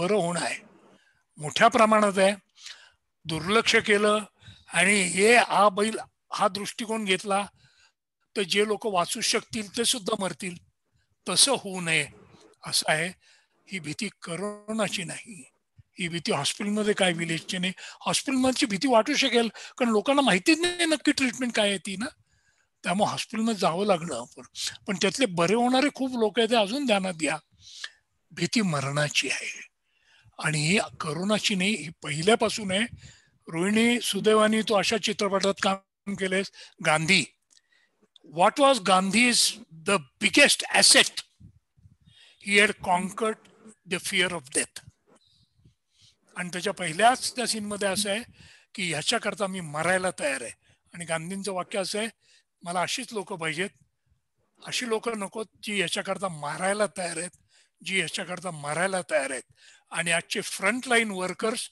बरं होणं आहे मोठ्या प्रमाणात आहे दुर्लक्ष केलं आणि हे हा बैल हा दृष्टिकोन घेतला तर जे लोक वाचू शकतील ते सुद्धा मरतील तसं होऊ नये असं आहे ही भीती करोनाची नाही ही भीती हॉस्पिटलमध्ये काय विलेजची नाही हॉस्पिटलमधची भीती वाटू शकेल कारण लोकांना माहितीच नाही नक्की ट्रीटमेंट काय आहे ती ना त्यामुळे हॉस्पिटलमध्ये जावं लागणं आपण पण त्यातले बरे होणारे खूप लोक आहेत ते अजून ध्यानात द्या भीती मरणाची आहे आणि ही करोनाची नाही ही पहिल्यापासून आहे रोहिणी सुदैवाने तू अशा चित्रपटात काम केलेस Gandhi was Gandhi is the biggest asset he had conquered the fear of death आणि त्याच्या पहिल्याच त्या सीनमध्ये असं आहे की ह्याच्याकरता मी मरायला तयार आहे आणि गांधींचं वाक्य असं आहे मला अशीच लोक पाहिजेत अशी लोक नको जी ह्याच्याकरता मारायला तयार आहेत जी ह्याच्याकरता मारायला तयार आहेत आणि आजचे फ्रंटलाईन वर्कर्स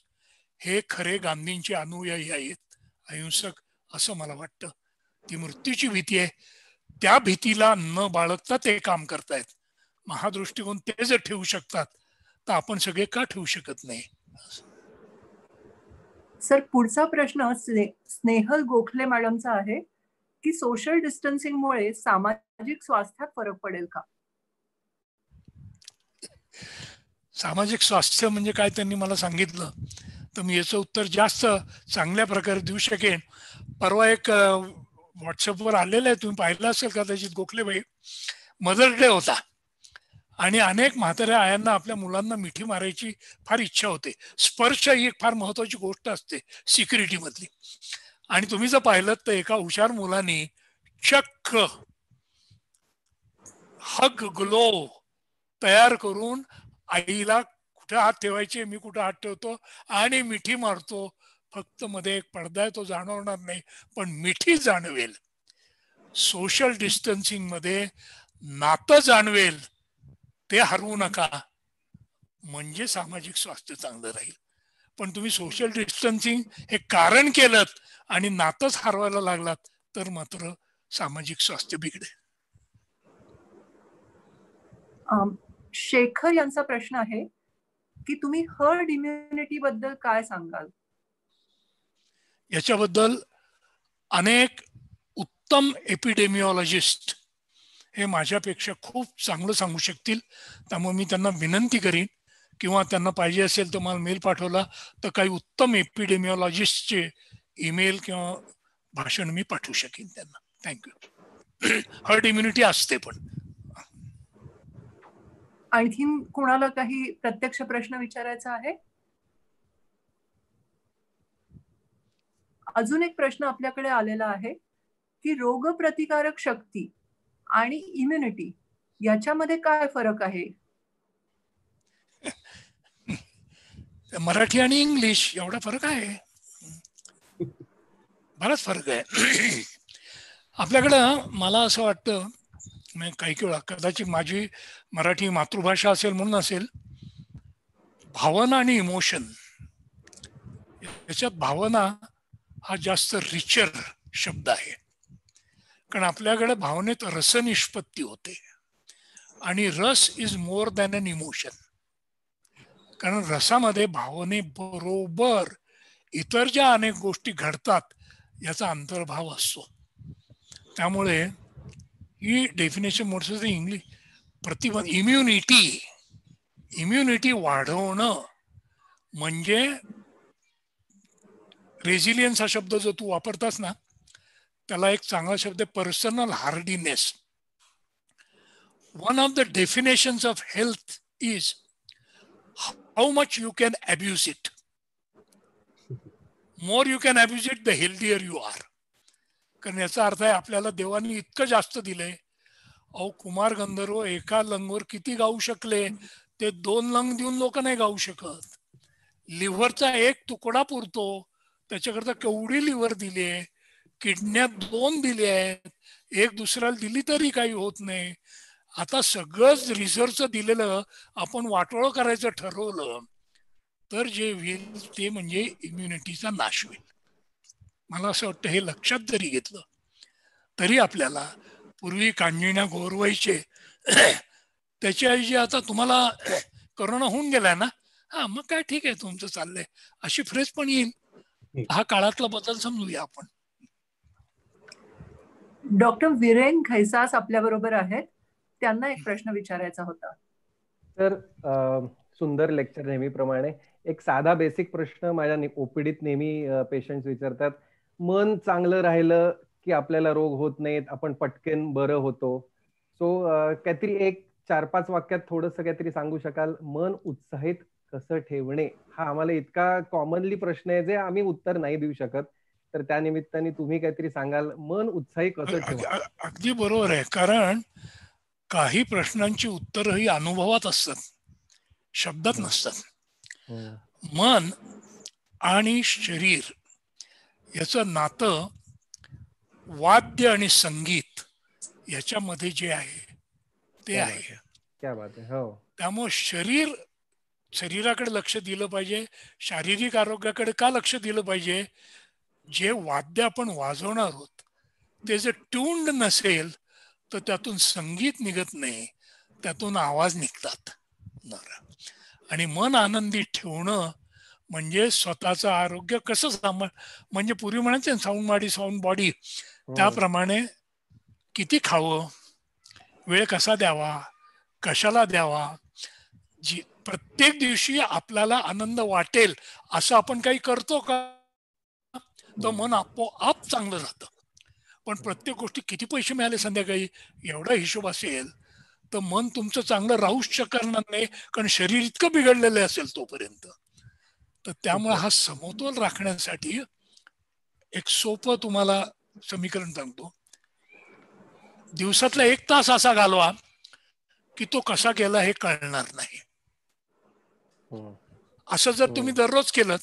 हे खरे गांधींचे अनुयायी आहेत अहिंसक असं मला वाटतं ती मृत्यूची भीती आहे त्या भीतीला न बाळगता ते काम करतायत महादृष्टिकोन ते जर ठेवू शकतात तर आपण सगळे का ठेवू शकत नाही सर पुढचा प्रश्न स्नेहल गोखले मॅडमचा आहे की सोशल डिस्टन्सिंग मुळे सामाजिक स्वास्थ्यात फरक पडेल का सामाजिक स्वास्थ्य म्हणजे काय त्यांनी मला सांगितलं तर मी याचं उत्तर जास्त चांगल्या प्रकारे देऊ शकेन परवा एक व्हॉट्सअपवर आलेलं आहे तुम्ही पाहिलं असेल कदाचित भाई मदर डे होता आणि अनेक म्हाताऱ्या आयांना आपल्या मुलांना मिठी मारायची फार इच्छा होते स्पर्श ही एक फार महत्वाची गोष्ट असते सिक्युरिटी मधली आणि तुम्ही जर पाहिलं तर एका हुशार मुलाने चक्क हग ग्लो तयार करून आईला कुठे हात ठेवायचे मी कुठे हात ठेवतो आणि मिठी मारतो फक्त मध्ये एक पडदा आहे तो जाणवणार नाही पण मिठी जाणवेल सोशल डिस्टन्सिंग मध्ये नातं जाणवेल ते हरवू नका म्हणजे सामाजिक स्वास्थ्य चांगलं राहील पण तुम्ही सोशल डिस्टन्सिंग हे कारण केलं आणि नातच हरवायला लागलात तर मात्र सामाजिक स्वास्थ्य बिघडेल शेखर यांचा प्रश्न आहे की तुम्ही हर्ड इम्युनिटी बद्दल काय सांगाल याच्याबद्दल अनेक उत्तम एपिडेमिओलॉजिस्ट हे माझ्यापेक्षा खूप चांगलं सांगू शकतील त्यामुळे मी त्यांना विनंती करीन किंवा त्यांना पाहिजे असेल तर मला मेल पाठवला तर काही उत्तम एपिडेमिओलॉजिस्टचे ईमेल किंवा भाषण मी पाठवू शकेन त्यांना थँक्यू हर्ड इम्युनिटी असते पण आणखीन कोणाला काही प्रत्यक्ष प्रश्न विचारायचा आहे अजून एक प्रश्न आपल्याकडे आलेला आहे की रोगप्रतिकारक शक्ती आणि इम्युनिटी याच्यामध्ये काय फरक आहे मराठी आणि इंग्लिश एवढा फरक आहे बराच फरक आहे आपल्याकडं मला असं वाटतं काही वेळा कदाचित माझी मराठी मातृभाषा असेल म्हणून असेल भावना आणि इमोशन याच्यात भावना हा जास्त रिचर शब्द आहे कारण आपल्याकडे भावनेत रसनिष्पत्ती होते आणि rasa is more than an emotion कारण रसामध्ये भावने बरोबर इतर ज्या अनेक गोष्टी घडतात याचा अंतर्भाव असतो त्यामुळे ही डेफिनेशन म्हणतो इंग्लिश प्रतिबंध इम्युनिटी इम्युनिटी वाढवणं म्हणजे रेझिलियन्स हा शब्द जो तू वापरतास ना त्याला एक चांगला शब्द personal hardiness one of the definition of health is how much you can abuse it more you can abuse it the healthier you are कारण याचा अर्थ आहे आपल्याला देवांनी इतकं जास्त दिलंय अहो कुमार गंधर्व एका लंगवर किती गाऊ शकले ते दोन लंग देऊन लोक नाही गाऊ शकत लिव्हरचा एक तुकडा पुरतो त्याच्याकरता केवढी लिव्हर दिली आहे किडनॅप दोन दिल्या आहेत एक दुसऱ्याला दिली तरी काही होत नाही आता सगळंच रिझर्वचं दिलेलं आपण वाटोळ करायचं ठरवलं तर जे होईल ते म्हणजे इम्युनिटीचा नाश होईल मला असं वाटतं हे लक्षात जरी घेतलं तरी आपल्याला पूर्वी कांजिण्या गोरवायचे त्याच्याऐवजी आता तुम्हाला करोना होऊन गेलाय ना हा मग काय ठीक आहे तुमचं चाललंय अशी फ्रेश पण येईल हा काळातला बदल समजूया आपण डॉक्टर विरेन खैसास आपल्या बरोबर आहेत त्यांना एक प्रश्न विचारायचा होता तर सुंदर लेक्चर नेहमीप्रमाणे एक साधा बेसिक प्रश्न माझ्या ओपीडीत नेहमी पेशंट विचारतात मन चांगलं राहिलं की आपल्याला रोग होत नाहीत आपण पटकन बरं होतो सो काहीतरी एक चार पाच वाक्यात थोडस काहीतरी सांगू शकाल मन उत्साहित कसं ठेवणे हा आम्हाला इतका कॉमनली प्रश्न आहे जे आम्ही उत्तर नाही देऊ शकत तर त्या निमित्ताने तुम्ही काहीतरी सांगाल मन उत्साही कसं अगदी बरोबर आहे कारण काही प्रश्नांची उत्तरही अनुभवात असतात शब्दात नसतात हो. मन आणि शरीर याच नातं वाद्य आणि संगीत याच्यामध्ये जे आहे ते आहे हो. त्यामुळे शरीर शरीराकडे लक्ष दिलं पाहिजे शारीरिक आरोग्याकडे का लक्ष दिलं पाहिजे जे वाद्य आपण वाजवणार आहोत ते जर ट्यून्ड नसेल तर त्यातून संगीत निघत नाही त्यातून आवाज निघतात आणि मन आनंदी ठेवणं म्हणजे स्वतःचं आरोग्य कसं सांभाळ म्हणजे पूर्वी म्हणायचे साऊंड बॉडी साऊंड बॉडी त्याप्रमाणे किती खावं वेळ कसा द्यावा कशाला द्यावा जी प्रत्येक दिवशी आपल्याला आनंद वाटेल असं आपण काही करतो का तर मन आपोआप चांगलं जात पण प्रत्येक गोष्टी किती पैसे मिळाले संध्याकाळी एवढा हिशोब असेल तर मन तुमचं चांगलं राहूच शकणार नाही कारण शरीर इतकं बिघडलेलं असेल तोपर्यंत तर त्यामुळे हा समतोल राखण्यासाठी एक सोपं तुम्हाला समीकरण सांगतो दिवसातला एक तास असा घालवा की तो कसा केला हे कळणार नाही हो. असं जर तुम्ही हो. दररोज केलं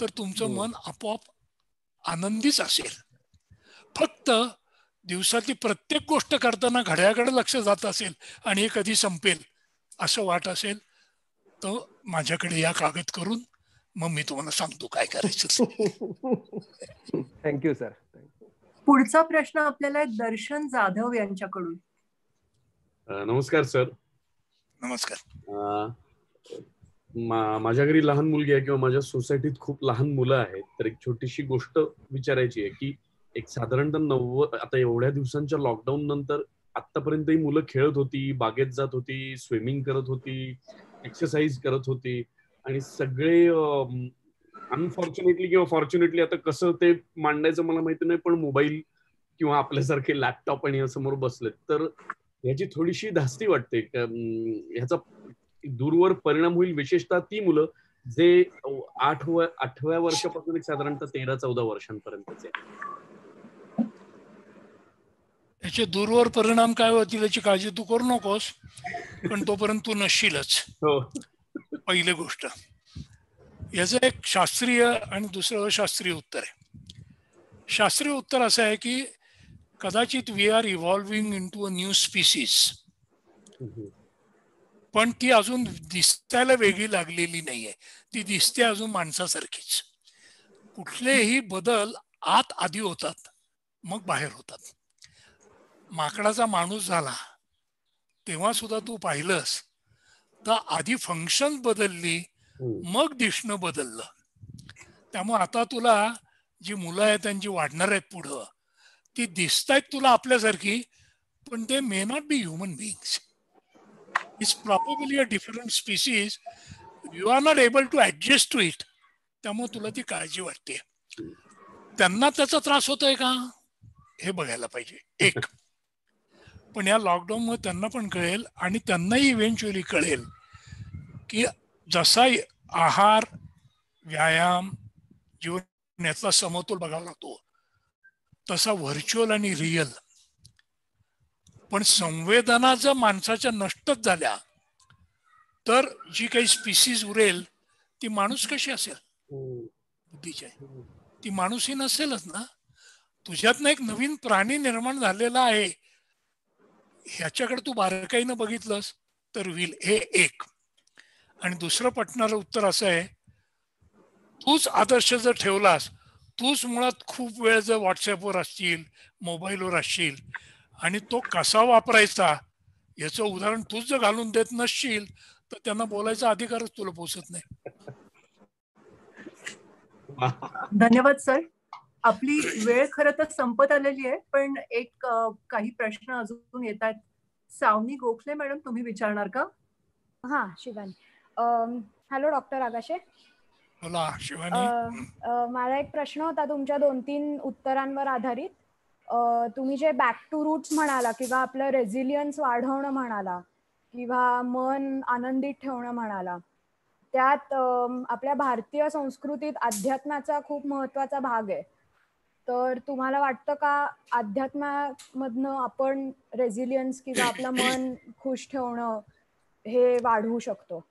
तर तुमचं हो. मन आपोआप आनंदीच असेल फक्त दिवसातली प्रत्येक गोष्ट करताना घड्याकडे लक्ष जात असेल आणि हे कधी संपेल असं वाट असेल तर माझ्याकडे या कागद करून मग मी तुम्हाला सांगतो काय करायचं थँक्यू सर पुढचा प्रश्न आपल्याला दर्शन जाधव यांच्याकडून नमस्कार सर नमस्कार माझ्या घरी लहान मुलगी आहे किंवा माझ्या सोसायटीत खूप लहान मुलं आहेत तर एक छोटीशी गोष्ट विचारायची आहे की एक साधारणतः नव्वद आता एवढ्या दिवसांच्या लॉकडाऊन नंतर आतापर्यंत ही मुलं खेळत होती बागेत जात होती स्विमिंग करत होती एक्सरसाइज करत होती आणि सगळे अनफॉर्च्युनेटली किंवा फॉर्च्युनेटली आता कसं ते मांडायचं मला माहिती नाही पण मोबाईल किंवा आपल्यासारखे लॅपटॉप आणि समोर बसलेत तर ह्याची थोडीशी धास्ती वाटते ह्याचा दूरवर परिणाम होईल विशेषतः ती मुलं जे आठव्या आठव्या वर्षापासून साधारणतः तेरा चौदा वर्षांपर्यंतचे त्याचे दूरवर परिणाम काय होतील याची काळजी तू करू नकोस पण तोपर्यंत तू नसशीलच हो. पहिली गोष्ट याचं एक शास्त्रीय आणि दुसरं शास्त्रीय उत्तर आहे शास्त्रीय उत्तर असं आहे की कदाचित we are evolving into a new species पण ती अजून दिसतायला वेगळी लागलेली नाहीये ती दिसते अजून माणसासारखीच कुठलेही बदल आत आधी होतात मग बाहेर होतात माकडाचा माणूस झाला तेव्हा सुद्धा तू पाहिलंस तर आधी फंक्शन बदलली हो. मग दिसणं बदललं त्यामुळे आता तुला जी मुलं आहेत त्यांची वाढणार आहेत पुढं ती आहेत तुला आपल्यासारखी पण ते may not be human beings is probably a different species. You are not able to adjust to it. त्यामुळे तुला ती काळजी वाटते त्यांना त्याचा त्रास होतोय का हे बघायला पाहिजे एक पण या लॉकडाऊन मुळे त्यांना पण कळेल आणि त्यांनाही इव्हेंच्युअली कळेल की जसा आहार व्यायाम जीवन याचा समतोल बघावा लागतो तसा व्हर्च्युअल आणि रिअल पण संवेदना जर माणसाच्या नष्टच झाल्या तर जी काही स्पीसीज उरेल ती माणूस कशी असेल हो. बुद्धीची हो. ती माणूस ही नसेलच ना ना एक नवीन प्राणी निर्माण झालेला आहे ह्याच्याकडे तू बारकाईनं बघितलंस तर विल हे एक आणि दुसरं पटणारं उत्तर असं आहे तूच आदर्श जर ठेवलास तूच मुळात खूप वेळ जर व्हॉट्सअपवर असशील मोबाईलवर असशील आणि तो कसा वापरायचा याचं उदाहरण तूच जर घालून देत नसशील तर त्यांना बोलायचा अधिकारच तुला पोचत नाही धन्यवाद सर आपली वेळ खर तर संपत आलेली आहे पण एक काही प्रश्न अजून येत आहेत सावनी गोखले मॅडम तुम्ही विचारणार का हा शिवानी हॅलो डॉक्टर आगाशे मला एक प्रश्न होता तुमच्या दोन तीन उत्तरांवर आधारित तुम्ही जे बॅक टू रूट्स म्हणाला किंवा आपलं रेझिलियन्स वाढवणं म्हणाला किंवा मन आनंदित ठेवणं म्हणाला त्यात आपल्या भारतीय संस्कृतीत अध्यात्माचा खूप महत्वाचा भाग आहे तर तुम्हाला वाटतं का अध्यात्मामधनं आपण रेझिलियन्स किंवा आपलं मन खुश ठेवणं हे वाढवू शकतो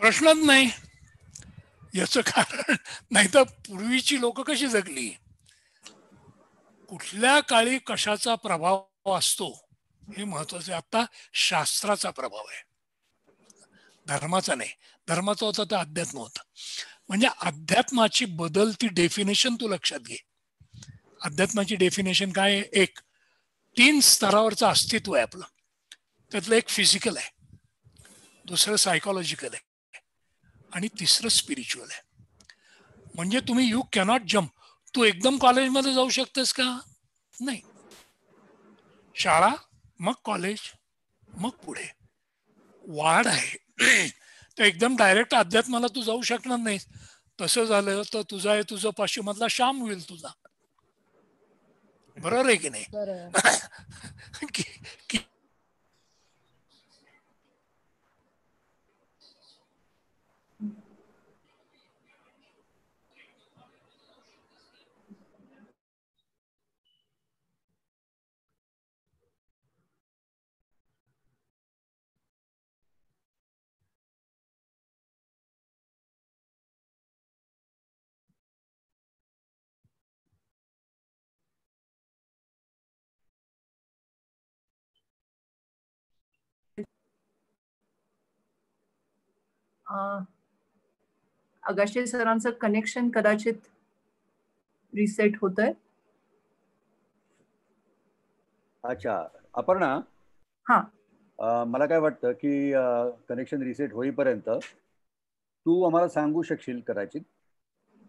प्रश्नच नाही याच कारण नाही तर पूर्वीची लोक कशी जगली कुठल्या काळी कशाचा प्रभाव असतो हे महत्वाचे आता शास्त्राचा प्रभाव आहे धर्माचा नाही धर्माचा होता तर अध्यात्म होता म्हणजे अध्यात्माची बदलती डेफिनेशन तू लक्षात घे अध्यात्माची डेफिनेशन काय एक तीन स्तरावरचं अस्तित्व आहे आपलं त्यातलं एक फिजिकल आहे दुसरं सायकोलॉजिकल आहे आणि तिसरं स्पिरिच्युअल आहे म्हणजे तुम्ही यू कॅनॉट जम्प तू एकदम कॉलेजमध्ये जाऊ शकतेस का नाही शाळा मग कॉलेज मग पुढे वाढ आहे *clears throat* तर एकदम डायरेक्ट अध्यात्माला तू जाऊ शकणार नाही तसं झालं तर तुझा हे तुझं पश्चिमातला श्याम होईल तुझा बरोबर आहे की नाही *clears throat* अगाशे सरांचं कनेक्शन कदाचित रिसेट होत आहे अच्छा अपर्णा हा मला काय वाटतं की कनेक्शन रिसेट होईपर्यंत तू आम्हाला सांगू शकशील कदाचित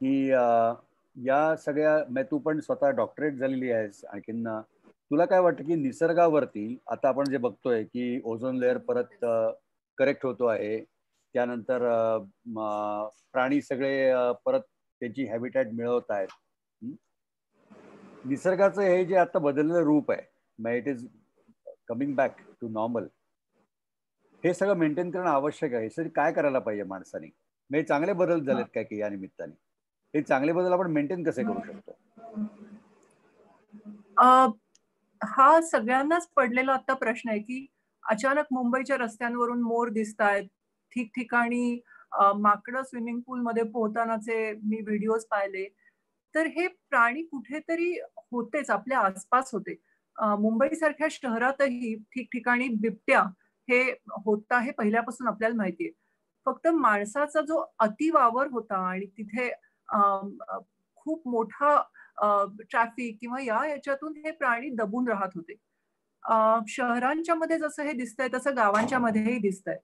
की या सगळ्या म्हणजे तू पण स्वतः डॉक्टरेट झालेली आहेस आणखीन तुला काय वाटतं की निसर्गावरती आता आपण जे बघतोय की ओझोन लेअर परत करेक्ट होतो आहे त्यानंतर प्राणी सगळे परत त्यांची हॅबिटॅट मिळवत आहेत निसर्गाचं हे जे आता बदललेलं रूप आहे मग it is coming back to normal हे सगळं मेंटेन करणं आवश्यक आहे काय करायला पाहिजे माणसाने म्हणजे चांगले बदल झालेत काय की या निमित्ताने हे चांगले बदल आपण मेंटेन कसे करू शकतो हा सगळ्यांनाच पडलेला आता प्रश्न आहे की अचानक मुंबईच्या रस्त्यांवरून मोर दिसत आहेत ठिकठिकाणी माकडं स्विमिंग पूल मध्ये पोहतानाचे मी व्हिडिओज पाहिले तर हे प्राणी कुठेतरी होतेच आपल्या आसपास होते मुंबई सारख्या शहरातही ठिकठिकाणी बिबट्या हे होता हे पहिल्यापासून आपल्याला माहितीये फक्त माणसाचा जो अतिवावर होता आणि तिथे खूप मोठा ट्रॅफिक किंवा या याच्यातून हे प्राणी दबून राहत होते शहरांच्या मध्ये जसं हे दिसतंय तसं गावांच्या मध्येही दिसतंय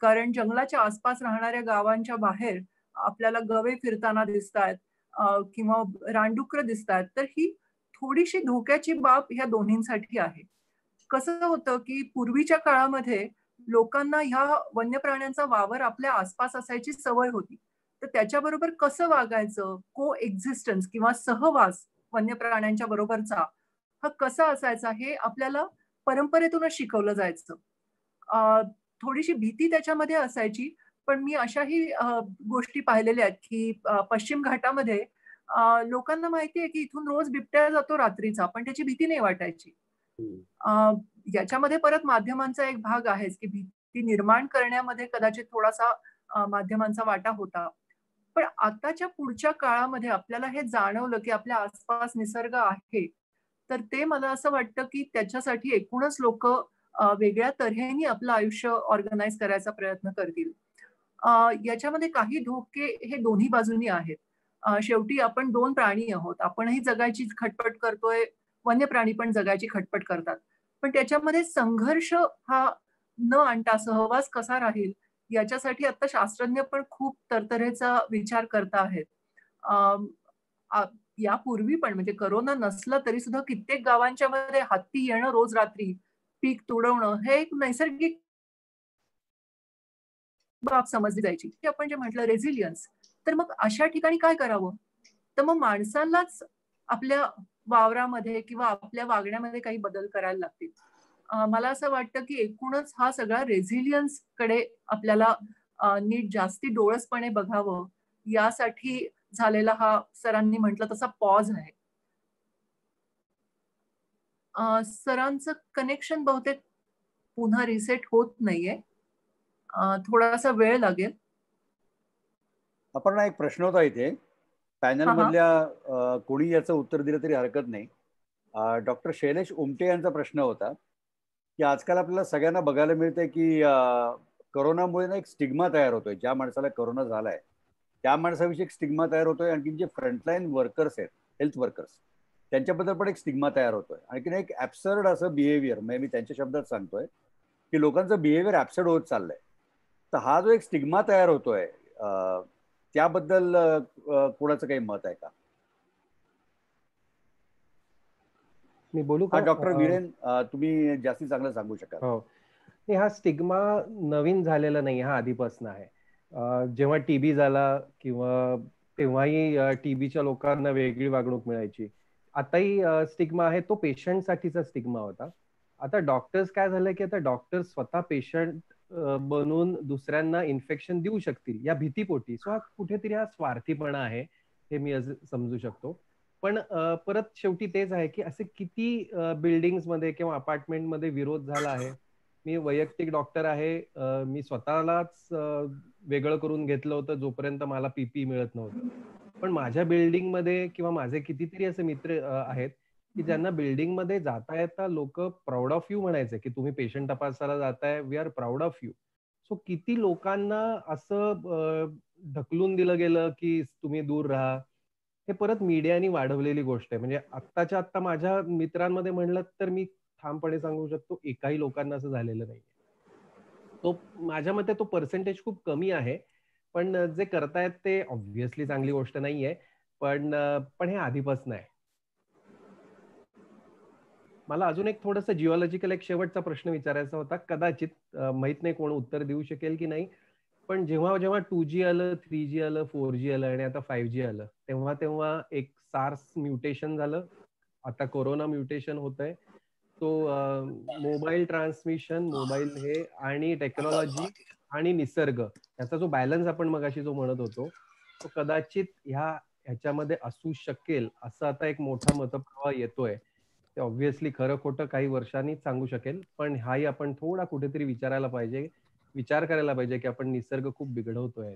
कारण जंगलाच्या आसपास राहणाऱ्या गावांच्या बाहेर आपल्याला गवे फिरताना दिसतात किंवा रानडुकर दिसतात तर ही थोडीशी धोक्याची बाब ह्या दोन्हींसाठी आहे कसं होतं की पूर्वीच्या काळामध्ये लोकांना ह्या वन्य प्राण्यांचा वावर आपल्या आसपास असायची सवय होती तर त्याच्याबरोबर कसं वागायचं को एक्झिस्टन्स किंवा सहवास वन्य प्राण्यांच्या बरोबरचा हा कसा असायचा हे आपल्याला परंपरेतूनच शिकवलं जायचं थोडीशी भीती त्याच्यामध्ये असायची पण मी अशाही गोष्टी पाहिलेल्या आहेत की पश्चिम घाटामध्ये लोकांना माहिती आहे की इथून रोज बिबट्या जातो रात्रीचा पण त्याची भीती नाही वाटायची याच्यामध्ये परत माध्यमांचा एक भाग आहे की भीती निर्माण करण्यामध्ये कदाचित थोडासा माध्यमांचा वाटा होता पण आताच्या पुढच्या काळामध्ये आपल्याला हे जाणवलं की आपल्या आसपास निसर्ग आहे तर ते मला असं वाटतं की त्याच्यासाठी एकूणच लोक वेगळ्या तऱ्हेने आपलं आयुष्य ऑर्गनाईज करायचा प्रयत्न करतील याच्यामध्ये काही धोके हे दोन्ही बाजूनी आहेत शेवटी आपण दोन प्राणी आहोत आपणही जगायची खटपट करतोय वन्य प्राणी पण जगायची खटपट करतात पण त्याच्यामध्ये संघर्ष हा न आणता सहवास कसा राहील याच्यासाठी आता शास्त्रज्ञ पण खूप तरतरेचा विचार करत आहेत यापूर्वी पण म्हणजे करोना नसला तरी सुद्धा कित्येक गावांच्या मध्ये हत्ती येणं रोज रात्री पीक तुडवणं हे एक नैसर्गिक बाब समजली जायची की आपण जे म्हटलं रेझिलियन्स तर मग अशा ठिकाणी काय करावं तर मग माणसालाच आपल्या वावरामध्ये किंवा आपल्या वागण्यामध्ये काही बदल करायला लागतील मला असं वाटतं की एकूणच हा सगळा रेझिलियन्स कडे आपल्याला नीट जास्ती डोळसपणे बघावं यासाठी झालेला हा सरांनी म्हटलं तसा पॉज आहे सरांचं कनेक्शन बहुतेक पुन्हा रिसेट होत नाहीये थोडासा वेळ लागेल आपण एक प्रश्न होता इथे पॅनल मधल्या कोणी याचं उत्तर दिलं तरी हरकत नाही डॉक्टर शैलेश उमटे यांचा प्रश्न होता की आजकाल आपल्याला सगळ्यांना बघायला मिळतंय की करोनामुळे ना एक स्टिग्मा तयार होतोय ज्या माणसाला करोना झालाय त्या माणसाविषयी एक स्टिग्मा तयार होतोय आणखी जे फ्रंटलाईन वर्कर्स आहेत हेल्थ वर्कर्स त्यांच्याबद्दल पण एक स्टिग्मा तयार होतोय आणखीन एक ऍबसर्ड असं बिहेवियर म्हणजे मी त्यांच्या शब्दात सांगतोय की लोकांचं बिहेवियर ऍबसर्ड होत चाललंय तर हा जो एक स्टिग्मा तयार होतोय त्याबद्दल कोणाचं काही मत आहे का मी बोलू का डॉक्टर विरेन तुम्ही जास्ती चांगलं सांगू शकाल हो हा स्टिग्मा नवीन झालेला नाही हा आधीपासून आहे जेव्हा टीबी झाला किंवा तेव्हाही टीबीच्या लोकांना वेगळी वागणूक मिळायची आताही स्टिग्मा आहे तो पेशंटसाठीचा स्टिग्मा होता आता डॉक्टर्स काय झालं की आता डॉक्टर स्वतः पेशंट बनून दुसऱ्यांना इन्फेक्शन देऊ शकतील या भीतीपोटी सो हा कुठेतरी हा स्वार्थीपणा आहे हे मी समजू शकतो पण परत शेवटी तेच आहे की असे किती बिल्डिंग मध्ये किंवा अपार्टमेंट मध्ये विरोध झाला आहे मी वैयक्तिक डॉक्टर आहे मी स्वतःलाच वेगळं करून घेतलं होतं जोपर्यंत मला पीपी मिळत नव्हतं पण माझ्या बिल्डिंग मध्ये किंवा माझे कितीतरी असे मित्र आहेत की ज्यांना मध्ये जाता येता लोक प्राऊड ऑफ यू म्हणायचे की तुम्ही पेशंट तपासायला जाताय we are proud of you so किती लोकांना असं ढकलून दिलं गेलं की तुम्ही दूर राहा हे परत मीडियानी वाढवलेली गोष्ट आहे म्हणजे आत्ताच्या आत्ता माझ्या मित्रांमध्ये म्हणलं तर मी ठामपणे सांगू शकतो एकाही लोकांना असं झालेलं नाही तो माझ्या मते तो पर्सेंटेज खूप कमी आहे पण जे करतायत ते ऑब्व्हियसली चांगली गोष्ट नाहीये पण पण हे आधीपासून आहे मला अजून एक थोडस जिओलॉजिकल एक शेवटचा प्रश्न विचारायचा होता कदाचित माहित नाही कोण उत्तर देऊ शकेल की नाही पण जेव्हा जेव्हा टू जी आलं थ्री जी आलं फोर जी आलं आणि आता फाईव्ह जी आलं तेव्हा तेव्हा एक सार्स म्युटेशन झालं आता कोरोना म्युटेशन होत आहे तो मोबाईल ट्रान्समिशन मोबाईल हे आणि टेक्नॉलॉजी आणि निसर्ग याचा जो बॅलन्स आपण मग अशी जो म्हणत होतो तो कदाचित ह्या ह्याच्यामध्ये असू शकेल असं आता एक मोठा मतप्रवाह येतोय ते ऑब्व्हियसली खरं खोटं काही वर्षांनी सांगू शकेल पण हाही आपण थोडा कुठेतरी विचारायला पाहिजे विचार करायला पाहिजे की आपण निसर्ग खूप बिघडवतोय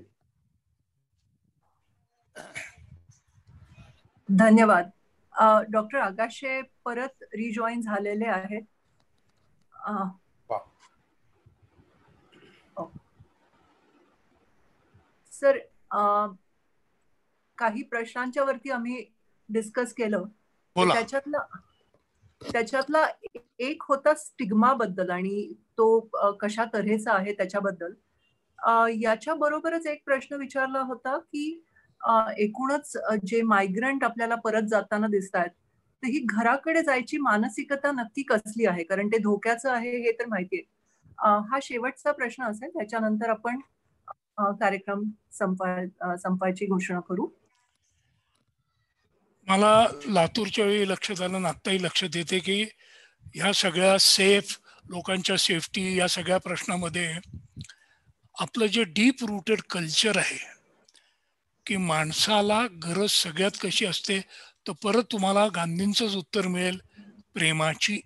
धन्यवाद डॉक्टर आकाशे परत रिजॉईन झालेले आहेत सर काही प्रश्नांच्या वरती आम्ही डिस्कस केलं त्याच्यातला त्याच्यातला एक होता स्टिग्मा बद्दल आणि तो कशा तऱ्हेचा आहे त्याच्याबद्दल याच्या बरोबरच एक प्रश्न विचारला होता की एकूणच जे मायग्रंट आपल्याला परत जाताना दिसत आहेत तर ही घराकडे जायची मानसिकता नक्की कसली आहे कारण ते धोक्याचं आहे हे तर माहितीये हा शेवटचा प्रश्न असेल त्याच्यानंतर आपण कार्यक्रम संपा संपायची घोषणा करू मला लातूरच्या वेळी लक्षात आलं आत्ताही लक्ष देते की ह्या सगळ्या सेफ लोकांच्या सेफ्टी या सगळ्या प्रश्नामध्ये आपलं जे डीप रूटेड कल्चर आहे की माणसाला गरज सगळ्यात कशी असते तर परत तुम्हाला गांधींच उत्तर मिळेल प्रेमाची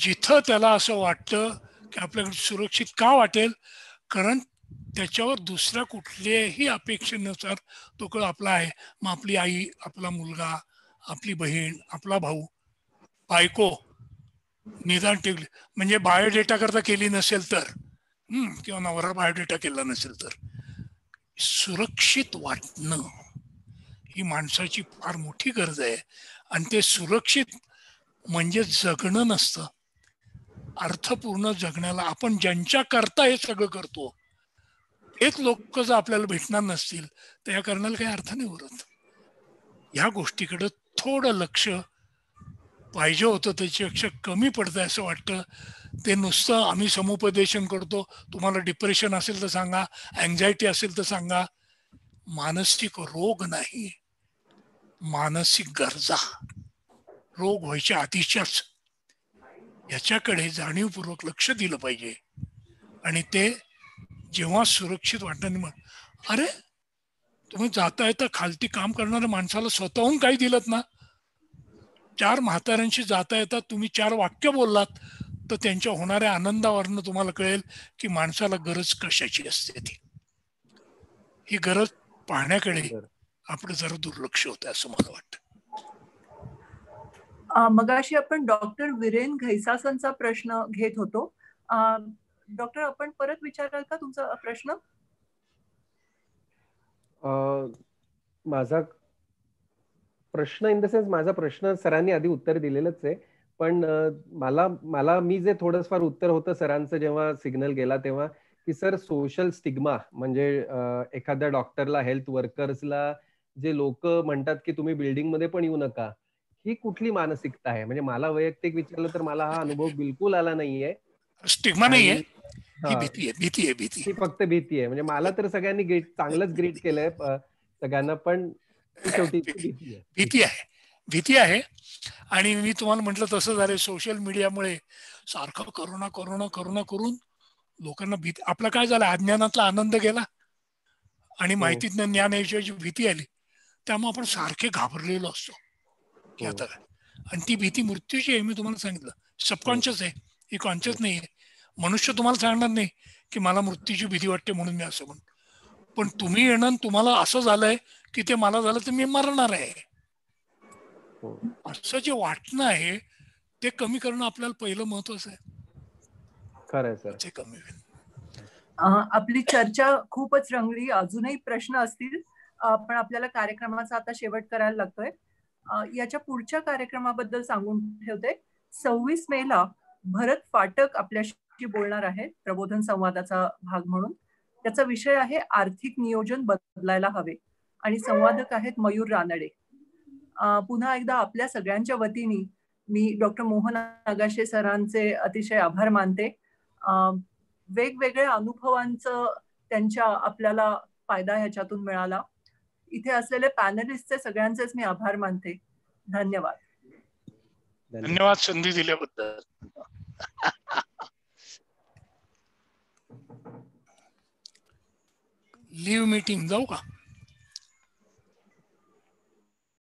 जिथं त्याला असं वाटतं की आपल्याकडे सुरक्षित का वाटेल कारण त्याच्यावर दुसऱ्या कुठल्याही अपेक्षेनुसार तो कळ आपला आहे मग आपली आई आपला मुलगा आपली बहीण आपला भाऊ बायको निदान ठेवली म्हणजे बायोडेटा करता केली नसेल तर किंवा नवरा बायोडेटा केला नसेल तर सुरक्षित वाटणं ही माणसाची फार मोठी गरज आहे आणि ते सुरक्षित म्हणजे जगणं नसतं अर्थपूर्ण जगण्याला आपण ज्यांच्या करता हे सगळं करतो एक लोक जर आपल्याला भेटणार नसतील तर या करण्याला काही अर्थ नाही उरत ह्या गोष्टीकडं थोडं लक्ष पाहिजे होतं लक्ष कमी पडतं असं वाटतं ते नुसतं आम्ही समुपदेशन करतो तुम्हाला डिप्रेशन असेल तर सांगा अँझायटी असेल तर सांगा मानसिक रोग नाही मानसिक गरजा रोग व्हायच्या आधीच्याच याच्याकडे जाणीवपूर्वक लक्ष दिलं पाहिजे आणि ते जेव्हा सुरक्षित वाटणार मग अरे तुम्ही जाता येता खालती काम करणाऱ्या माणसाला स्वतःहून काही दिलत ना चार म्हाताऱ्यांशी जाता येतात तुम्ही चार वाक्य बोललात तर त्यांच्या होणाऱ्या आनंदावरनं तुम्हाला कळेल की माणसाला गरज कशाची असते ती ही गरज पाहण्याकडे आपलं जरा दुर्लक्ष होत असं मला मग मगाशी आपण डॉक्टर विरेन घैसासांचा प्रश्न घेत होतो डॉक्टर आपण परत विचाराल का तुमचा प्रश्न माझा प्रश्न इन द सेन्स माझा प्रश्न सरांनी आधी उत्तर दिलेलंच आहे पण मला मला मी जे फार उत्तर होतं सरांचं जेव्हा सिग्नल गेला तेव्हा की सर सोशल स्टिग्मा म्हणजे एखाद्या डॉक्टरला हेल्थ वर्कर्सला जे लोक म्हणतात की तुम्ही बिल्डिंग मध्ये पण येऊ नका ही कुठली मानसिकता आहे म्हणजे मला वैयक्तिक विचारलं तर मला हा अनुभव बिलकुल आला नाहीये स्टिग्मा नाहीये भीती आहे भीती आहे भीती ही फक्त भीती आहे म्हणजे मला तर सगळ्यांनी ग्रीट चांगलंच ग्रीट केलंय सगळ्यांना पण भीती आहे भीती आहे आणि मी तुम्हाला म्हटलं तसं झालं सोशल मीडियामुळे सारखं करोना करोना करोना करून लोकांना भीती आपलं काय झालं अज्ञानातला आनंद गेला आणि हो. माहितीतनं ज्ञान भीती आली त्यामुळे आपण सारखे घाबरलेलो असतो हो. आता आणि ती भीती मृत्यूची आहे मी तुम्हाला सांगितलं सबकॉन्शियस हो. आहे ही कॉन्शियस नाही मनुष्य तुम्हाला सांगणार नाही की मला मृत्यूची भीती वाटते म्हणून मी असं म्हणून पण तुम्ही येणं तुम्हाला असं झालंय की ते मला झालं तर मी मरणार आहे हो. असं जे वाटणं आहे ते कमी करणं आपल्याला पहिलं महत्वाचं आहे ते कमी होईल आपली चर्चा खूपच रंगली अजूनही प्रश्न असतील पण आपल्याला कार्यक्रमाचा आता शेवट करायला लागतोय याच्या पुढच्या कार्यक्रमाबद्दल सांगून ठेवते सव्वीस मेला भरत फाटक आपल्याशी बोलणार आहे प्रबोधन संवादाचा भाग म्हणून त्याचा विषय आहे आर्थिक नियोजन बदलायला हवे आणि संवादक आहेत मयूर रानडे पुन्हा एकदा आपल्या सगळ्यांच्या वतीने मी डॉक्टर मोहन आगाशे सरांचे अतिशय आभार मानते वेगवेगळ्या अनुभवांचं त्यांच्या आपल्याला फायदा ह्याच्यातून मिळाला इथे असलेले पॅनलिस्टचे सगळ्यांचेच मी आभार मानते धन्यवाद धन्यवाद संधी दिल्याबद्दल लिव्ह मीटिंग जाऊ का